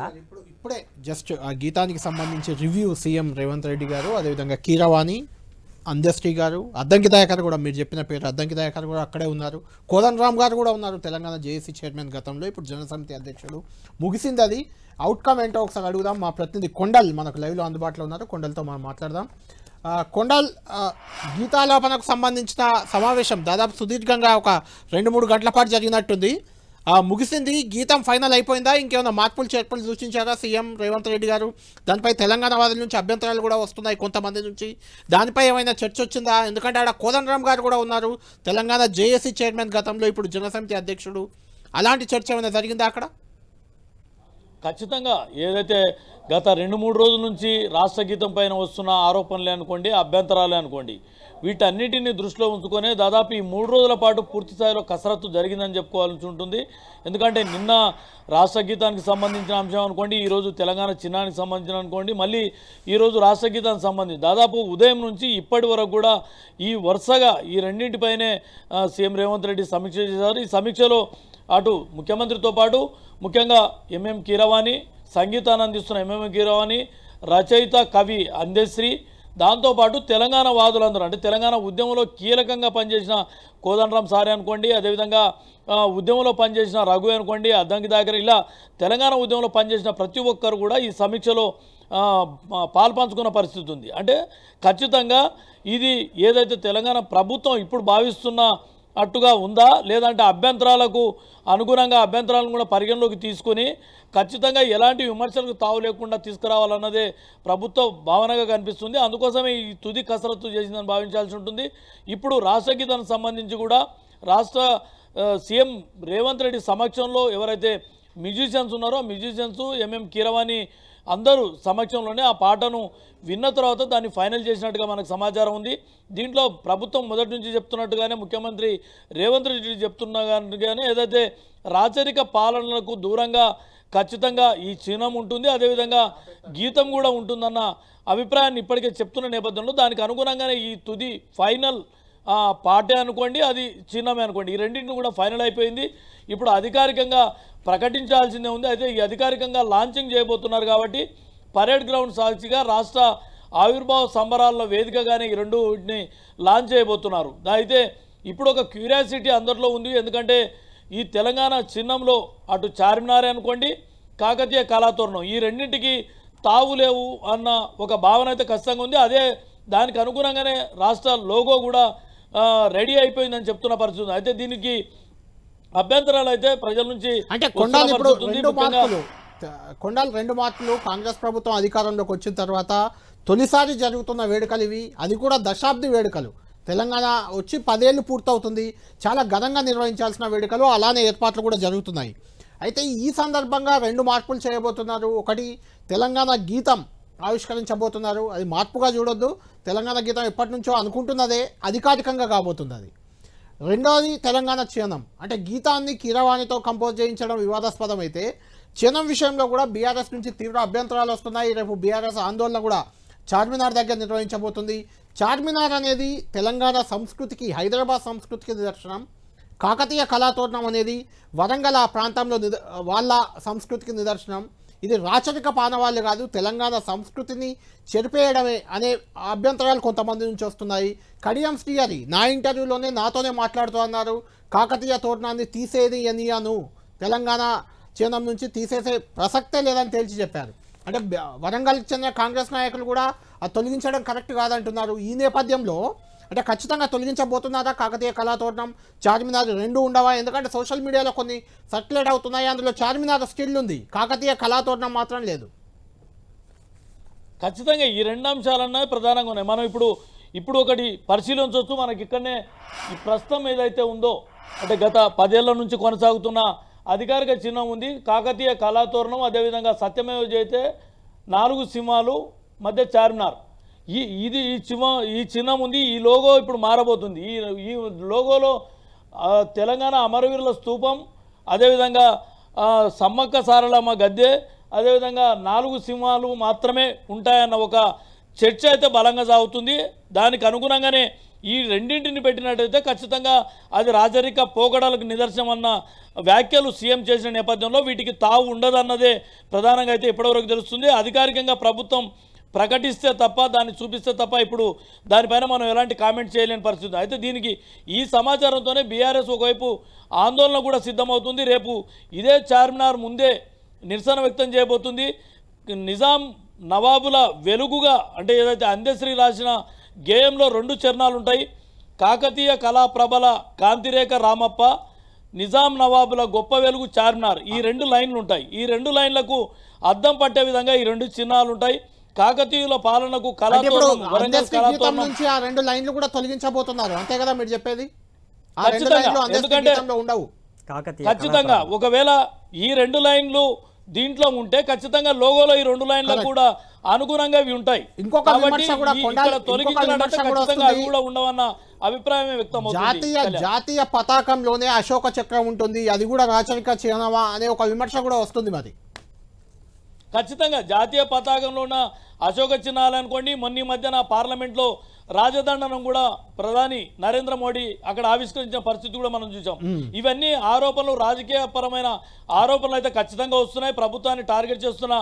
ఇప్పుడే జస్ట్ ఆ గీతానికి సంబంధించి రివ్యూ సీఎం రేవంత్ రెడ్డి గారు అదేవిధంగా కీరవాణి అంధ్యశ్రీ గారు అద్దంకి దయాకర్ కూడా మీరు చెప్పిన పేరు అద్దంకి దయాకర్ కూడా అక్కడే ఉన్నారు కోదన్ రామ్ గారు కూడా ఉన్నారు తెలంగాణ జేఏసీ చైర్మన్ గతంలో ఇప్పుడు జనసమితి అధ్యక్షుడు ముగిసింది అది అవుట్కమ్ ఏంటో ఒకసారి అడుగుదాం మా ప్రతినిధి కొండల్ మనకు లైవ్లో అందుబాటులో ఉన్నారు కొండలతో మనం మాట్లాడదాం కొండల్ గీతాలోపనకు సంబంధించిన సమావేశం దాదాపు సుదీర్ఘంగా ఒక రెండు మూడు గంటల పాటు జరిగినట్టుంది ముగిసింది గీతం ఫైనల్ అయిపోయిందా ఇంకేమైనా మార్పులు చేర్పులు సూచించారా సీఎం రేవంత్ రెడ్డి గారు దానిపై తెలంగాణ వారి నుంచి అభ్యంతరాలు కూడా వస్తున్నాయి కొంతమంది నుంచి దానిపై ఏమైనా చర్చ వచ్చిందా ఎందుకంటే ఆడ కోదండరామ్ గారు కూడా ఉన్నారు తెలంగాణ జేఏసీ చైర్మన్ గతంలో ఇప్పుడు జనసమితి అధ్యక్షుడు అలాంటి చర్చ ఏమైనా జరిగిందా అక్కడ ఖచ్చితంగా ఏదైతే గత రెండు మూడు రోజుల నుంచి రాష్ట్ర గీతం పైన వస్తున్న ఆరోపణలే అనుకోండి అభ్యంతరాలే అనుకోండి వీటన్నిటిని దృష్టిలో ఉంచుకొని దాదాపు ఈ మూడు రోజుల పాటు పూర్తి స్థాయిలో కసరత్తు జరిగిందని చెప్పుకోవాల్సి ఉంటుంది ఎందుకంటే నిన్న రాష్ట్ర గీతానికి సంబంధించిన అంశం అనుకోండి ఈరోజు తెలంగాణ చిన్నానికి సంబంధించిన అనుకోండి మళ్ళీ ఈరోజు రాష్ట్ర గీతానికి సంబంధించి దాదాపు ఉదయం నుంచి ఇప్పటి వరకు కూడా ఈ వరుసగా ఈ రెండింటిపైనే సీఎం రేవంత్ రెడ్డి సమీక్ష చేశారు ఈ సమీక్షలో అటు ముఖ్యమంత్రితో పాటు ముఖ్యంగా ఎంఎం కీరవాణి సంగీతాన్ని అందిస్తున్న ఎంఎం ఎంఎంకీరావు అని రచయిత కవి అందశ్రీ దాంతోపాటు తెలంగాణ వాదులందరూ అంటే తెలంగాణ ఉద్యమంలో కీలకంగా పనిచేసిన కోదండరాం సారే అనుకోండి అదేవిధంగా ఉద్యమంలో పనిచేసిన రఘు అనుకోండి అద్దంకి దాగర్ ఇలా తెలంగాణ ఉద్యమంలో పనిచేసిన ప్రతి ఒక్కరు కూడా ఈ సమీక్షలో పాల్పంచుకున్న పరిస్థితి ఉంది అంటే ఖచ్చితంగా ఇది ఏదైతే తెలంగాణ ప్రభుత్వం ఇప్పుడు భావిస్తున్న అట్టుగా ఉందా లేదంటే అభ్యంతరాలకు అనుగుణంగా అభ్యంతరాలను కూడా పరిగణలోకి తీసుకొని ఖచ్చితంగా ఎలాంటి విమర్శలకు తావు లేకుండా తీసుకురావాలన్నదే ప్రభుత్వ భావనగా కనిపిస్తుంది అందుకోసమే ఈ తుది కసరత్తు చేసిందని భావించాల్సి ఉంటుంది ఇప్పుడు రాష్ట్ర గీతానికి సంబంధించి కూడా రాష్ట్ర సీఎం రేవంత్ రెడ్డి సమక్షంలో ఎవరైతే మ్యూజిషియన్స్ ఉన్నారో మ్యూజిషియన్స్ ఎంఎం కీరవాణి అందరూ సమక్షంలోనే ఆ పాటను విన్న తర్వాత దాన్ని ఫైనల్ చేసినట్టుగా మనకు సమాచారం ఉంది దీంట్లో ప్రభుత్వం మొదటి నుంచి చెప్తున్నట్టుగానే ముఖ్యమంత్రి రేవంత్ రెడ్డి చెప్తున్నగానే ఏదైతే రాచరిక పాలనలకు దూరంగా ఖచ్చితంగా ఈ చిహ్నం ఉంటుంది అదేవిధంగా గీతం కూడా ఉంటుందన్న అభిప్రాయాన్ని ఇప్పటికే చెప్తున్న నేపథ్యంలో దానికి అనుగుణంగానే ఈ తుది ఫైనల్ పార్టీ అనుకోండి అది చిన్నమే అనుకోండి ఈ రెండింటిని కూడా ఫైనల్ అయిపోయింది ఇప్పుడు అధికారికంగా ప్రకటించాల్సిందే ఉంది అయితే ఈ అధికారికంగా లాంచింగ్ చేయబోతున్నారు కాబట్టి పరేడ్ గ్రౌండ్ సాక్షిగా రాష్ట్ర ఆవిర్భావ సంబరాల్లో వేదికగానే ఈ వీటిని లాంచ్ చేయబోతున్నారు అయితే ఇప్పుడు ఒక క్యూరియాసిటీ అందరిలో ఉంది ఎందుకంటే ఈ తెలంగాణ చిహ్నంలో అటు చార్మినారే అనుకోండి కాకతీయ కళాతోరణం ఈ రెండింటికి తావు లేవు అన్న ఒక భావన అయితే ఖచ్చితంగా ఉంది అదే దానికి అనుగుణంగానే రాష్ట్ర లోగో కూడా రెడీ అయిపోయిందని చెప్తున్న పరిస్థితి అయితే దీనికి అభ్యంతరాలు అయితే ప్రజల నుంచి అంటే కొండాలు ఇప్పుడు రెండు మార్కులు రెండు మార్కులు కాంగ్రెస్ ప్రభుత్వం అధికారంలోకి వచ్చిన తర్వాత తొలిసారి జరుగుతున్న వేడుకలు ఇవి అది కూడా దశాబ్ది వేడుకలు తెలంగాణ వచ్చి పదేళ్ళు పూర్తవుతుంది చాలా ఘనంగా నిర్వహించాల్సిన వేడుకలు అలానే ఏర్పాట్లు కూడా జరుగుతున్నాయి అయితే ఈ సందర్భంగా రెండు మార్పులు చేయబోతున్నారు ఒకటి తెలంగాణ గీతం ఆవిష్కరించబోతున్నారు అది మార్పుగా చూడొద్దు తెలంగాణ గీతం ఎప్పటి నుంచో అనుకుంటున్నదే అధికారికంగా కాబోతుంది అది రెండవది తెలంగాణ చీనం అంటే గీతాన్ని కీరవాణితో కంపోజ్ చేయించడం వివాదాస్పదం అయితే చీనం విషయంలో కూడా బీఆర్ఎస్ నుంచి తీవ్ర అభ్యంతరాలు వస్తున్నాయి రేపు బీఆర్ఎస్ ఆందోళన కూడా చార్మినార్ దగ్గర నిర్వహించబోతుంది చార్మినార్ అనేది తెలంగాణ సంస్కృతికి హైదరాబాద్ సంస్కృతికి నిదర్శనం కాకతీయ కళాతోరణం అనేది వరంగల్ ఆ ప్రాంతంలో వాళ్ళ సంస్కృతికి నిదర్శనం ఇది రాచరిక పానవాళ్ళు కాదు తెలంగాణ సంస్కృతిని చెరిపేయడమే అనే అభ్యంతరాలు కొంతమంది నుంచి వస్తున్నాయి కడియం శ్రీహరి నా ఇంటర్వ్యూలోనే నాతోనే మాట్లాడుతూ అన్నారు కాకతీయ తోరణాన్ని తీసేది ఎనియాను తెలంగాణ చిహ్నం నుంచి తీసేసే ప్రసక్తే లేదని తేల్చి చెప్పారు అంటే వరంగల్కి చెందిన కాంగ్రెస్ నాయకులు కూడా తొలగించడం కరెక్ట్ కాదంటున్నారు ఈ నేపథ్యంలో అంటే ఖచ్చితంగా తొలగించబోతున్నారా కాకతీయ కళాతోరణం చార్మినార్ రెండు ఉండవా ఎందుకంటే సోషల్ మీడియాలో కొన్ని సర్క్యులేట్ అవుతున్నాయి అందులో చార్మినార్ స్కిల్ ఉంది కాకతీయ కళాతోరణం మాత్రం లేదు ఖచ్చితంగా ఈ రెండు అంశాలన్నా ప్రధానంగా ఉన్నాయి మనం ఇప్పుడు ఇప్పుడు ఒకటి పరిశీలించవచ్చు మనకి ఇక్కడనే ఈ ప్రస్తుతం ఏదైతే ఉందో అంటే గత పదేళ్ల నుంచి కొనసాగుతున్న అధికారిక చిహ్నం ఉంది కాకతీయ కళాతోరణం అదేవిధంగా సత్యమేవ జైతే నాలుగు సినిమాలు మధ్య చార్మినార్ ఈ ఇది ఈ చిమ ఈ చిహ్నం ఉంది ఈ లోగో ఇప్పుడు మారబోతుంది ఈ ఈ లోగోలో తెలంగాణ అమరవీరుల స్థూపం అదేవిధంగా సమ్మక్క సారలమ్మ గద్దె అదేవిధంగా నాలుగు సింహాలు మాత్రమే ఉంటాయన్న ఒక చర్చ అయితే బలంగా సాగుతుంది దానికి అనుగుణంగానే ఈ రెండింటిని పెట్టినట్టయితే ఖచ్చితంగా అది రాజరిక పోకడలకు నిదర్శనం అన్న వ్యాఖ్యలు సీఎం చేసిన నేపథ్యంలో వీటికి తావు ఉండదన్నదే ప్రధానంగా అయితే ఇప్పటివరకు తెలుస్తుంది అధికారికంగా ప్రభుత్వం ప్రకటిస్తే తప్ప దాన్ని చూపిస్తే తప్ప ఇప్పుడు దానిపైన మనం ఎలాంటి కామెంట్ చేయలేని పరిస్థితి అయితే దీనికి ఈ సమాచారంతోనే బీఆర్ఎస్ ఒకవైపు ఆందోళన కూడా సిద్ధమవుతుంది రేపు ఇదే చార్మినార్ ముందే నిరసన వ్యక్తం చేయబోతుంది నిజాం నవాబుల వెలుగుగా అంటే ఏదైతే అందశ్రీ రాసిన గేయంలో రెండు చరణాలు ఉంటాయి కాకతీయ కళా ప్రబల కాంతిరేఖ రామప్ప నిజాం నవాబుల గొప్ప వెలుగు చార్మినార్ ఈ రెండు లైన్లు ఉంటాయి ఈ రెండు లైన్లకు అద్దం పట్టే విధంగా ఈ రెండు చిహ్నాలు ఉంటాయి కాకతీయుల పాలనకు ఆ రెండు లైన్లు కూడా తొలగించబోతున్నారు అంతే కదా మీరు చెప్పేది ఎందుకంటే ఉండవు ఖచ్చితంగా ఒకవేళ ఈ రెండు లైన్లు దీంట్లో ఉంటే ఖచ్చితంగా లోగోలో ఈ రెండు లైన్లకు కూడా అనుగుణంగా ఇవి ఉంటాయి ఇంకొక ఉండవన్న అభిప్రాయమే వ్యక్తం జాతీయ జాతీయ పతాకంలోనే అశోక చక్రం ఉంటుంది అది కూడా రాచరిక చిహ్నమా అనే ఒక విమర్శ కూడా వస్తుంది మరి ఖచ్చితంగా జాతీయ పతాకంలో ఉన్న అశోక చిహ్నాలు అనుకోండి మొన్న మధ్యన పార్లమెంట్లో రాజదండనం కూడా ప్రధాని నరేంద్ర మోడీ అక్కడ ఆవిష్కరించిన పరిస్థితి కూడా మనం చూసాం ఇవన్నీ ఆరోపణలు రాజకీయపరమైన ఆరోపణలు అయితే ఖచ్చితంగా వస్తున్నాయి ప్రభుత్వాన్ని టార్గెట్ చేస్తున్న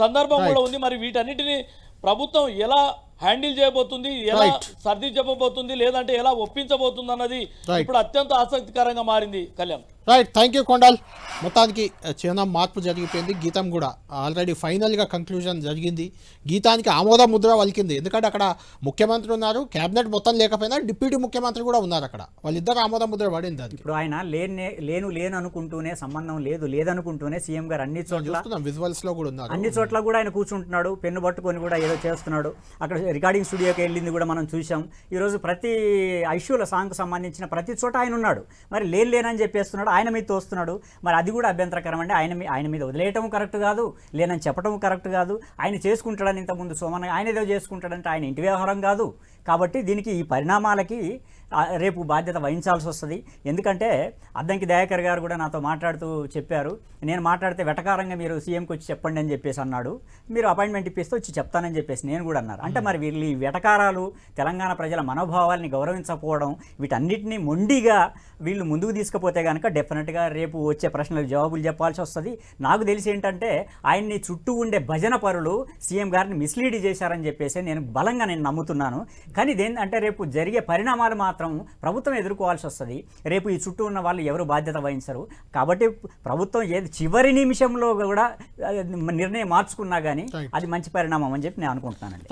సందర్భం కూడా ఉంది మరి వీటన్నిటిని ప్రభుత్వం ఎలా హ్యాండిల్ చేయబోతుంది ఎలా సర్ది చెప్పబోతుంది లేదంటే ఎలా ఒప్పించబోతుంది అన్నది ఇప్పుడు అత్యంత ఆసక్తికరంగా మారింది Kalyan right thank you Kondal మొత్తానికి చిన్న మార్పు జరిగిపోయింది గీతం కూడా ఆల్రెడీ ఫైనల్గా కంక్లూజన్ జరిగింది గీతానికి ఆమోద ముద్ర వలికింది ఎందుకంటే అక్కడ ముఖ్యమంత్రి ఉన్నారు కేబినెట్ మొత్తం లేకపోయినా డిప్యూటీ ముఖ్యమంత్రి కూడా ఉన్నారు అక్కడ వాళ్ళిద్దరు ఆమోద ముద్ర పడింది ఇప్పుడు ఆయన లేనే లేను లేను అనుకుంటూనే సంబంధం లేదు లేదనుకుంటూనే సీఎం గారు అన్ని చోట్ల విజువల్స్ లో కూడా ఉన్నారు అన్ని చోట్ల కూడా ఆయన కూర్చుంటున్నాడు పెన్ను పట్టుకొని కూడా ఏదో చేస్తున్నాడు అక్కడ రికార్డింగ్ స్టూడియోకి వెళ్ళింది కూడా మనం చూసాం ఈరోజు ప్రతి ఐష్యూల సాంగ్కు సంబంధించిన ప్రతి చోట ఆయన ఉన్నాడు మరి లేని లేనని చెప్పేస్తున్నాడు ఆయన మీద తోస్తున్నాడు మరి అది కూడా అభ్యంతరకరం అంటే ఆయన ఆయన మీద వదిలేయటం కరెక్ట్ కాదు లేనని చెప్పడం కరెక్ట్ కాదు ఆయన చేసుకుంటాడని ఇంతకుముందు సోమన్ ఆయన ఏదో చేసుకుంటాడంటే ఆయన ఇంటి వ్యవహారం కాదు కాబట్టి దీనికి ఈ పరిణామాలకి రేపు బాధ్యత వహించాల్సి వస్తుంది ఎందుకంటే అద్దంకి దయాకర్ గారు కూడా నాతో మాట్లాడుతూ చెప్పారు నేను మాట్లాడితే వెటకారంగా మీరు సీఎంకి వచ్చి చెప్పండి అని చెప్పేసి అన్నాడు మీరు అపాయింట్మెంట్ ఇప్పిస్తే వచ్చి చెప్తానని చెప్పేసి నేను కూడా అన్నారు అంటే మరి వీళ్ళు ఈ వెటకారాలు తెలంగాణ ప్రజల మనోభావాల్ని గౌరవించకపోవడం వీటన్నిటిని మొండిగా వీళ్ళు ముందుకు తీసుకుపోతే కనుక డెఫినెట్గా రేపు వచ్చే ప్రశ్నలకు జవాబులు చెప్పాల్సి వస్తుంది నాకు తెలిసి ఏంటంటే ఆయన్ని చుట్టూ ఉండే భజన పరులు సీఎం గారిని మిస్లీడ్ చేశారని చెప్పేసి నేను బలంగా నేను నమ్ముతున్నాను కానీ దేని అంటే రేపు జరిగే పరిణామాలు మాత్రం మాత్రం ప్రభుత్వం ఎదుర్కోవాల్సి వస్తుంది రేపు ఈ చుట్టూ ఉన్న వాళ్ళు ఎవరు బాధ్యత వహించరు కాబట్టి ప్రభుత్వం ఏది చివరి నిమిషంలో కూడా నిర్ణయం మార్చుకున్నా కానీ అది మంచి పరిణామం అని చెప్పి నేను అనుకుంటున్నానండి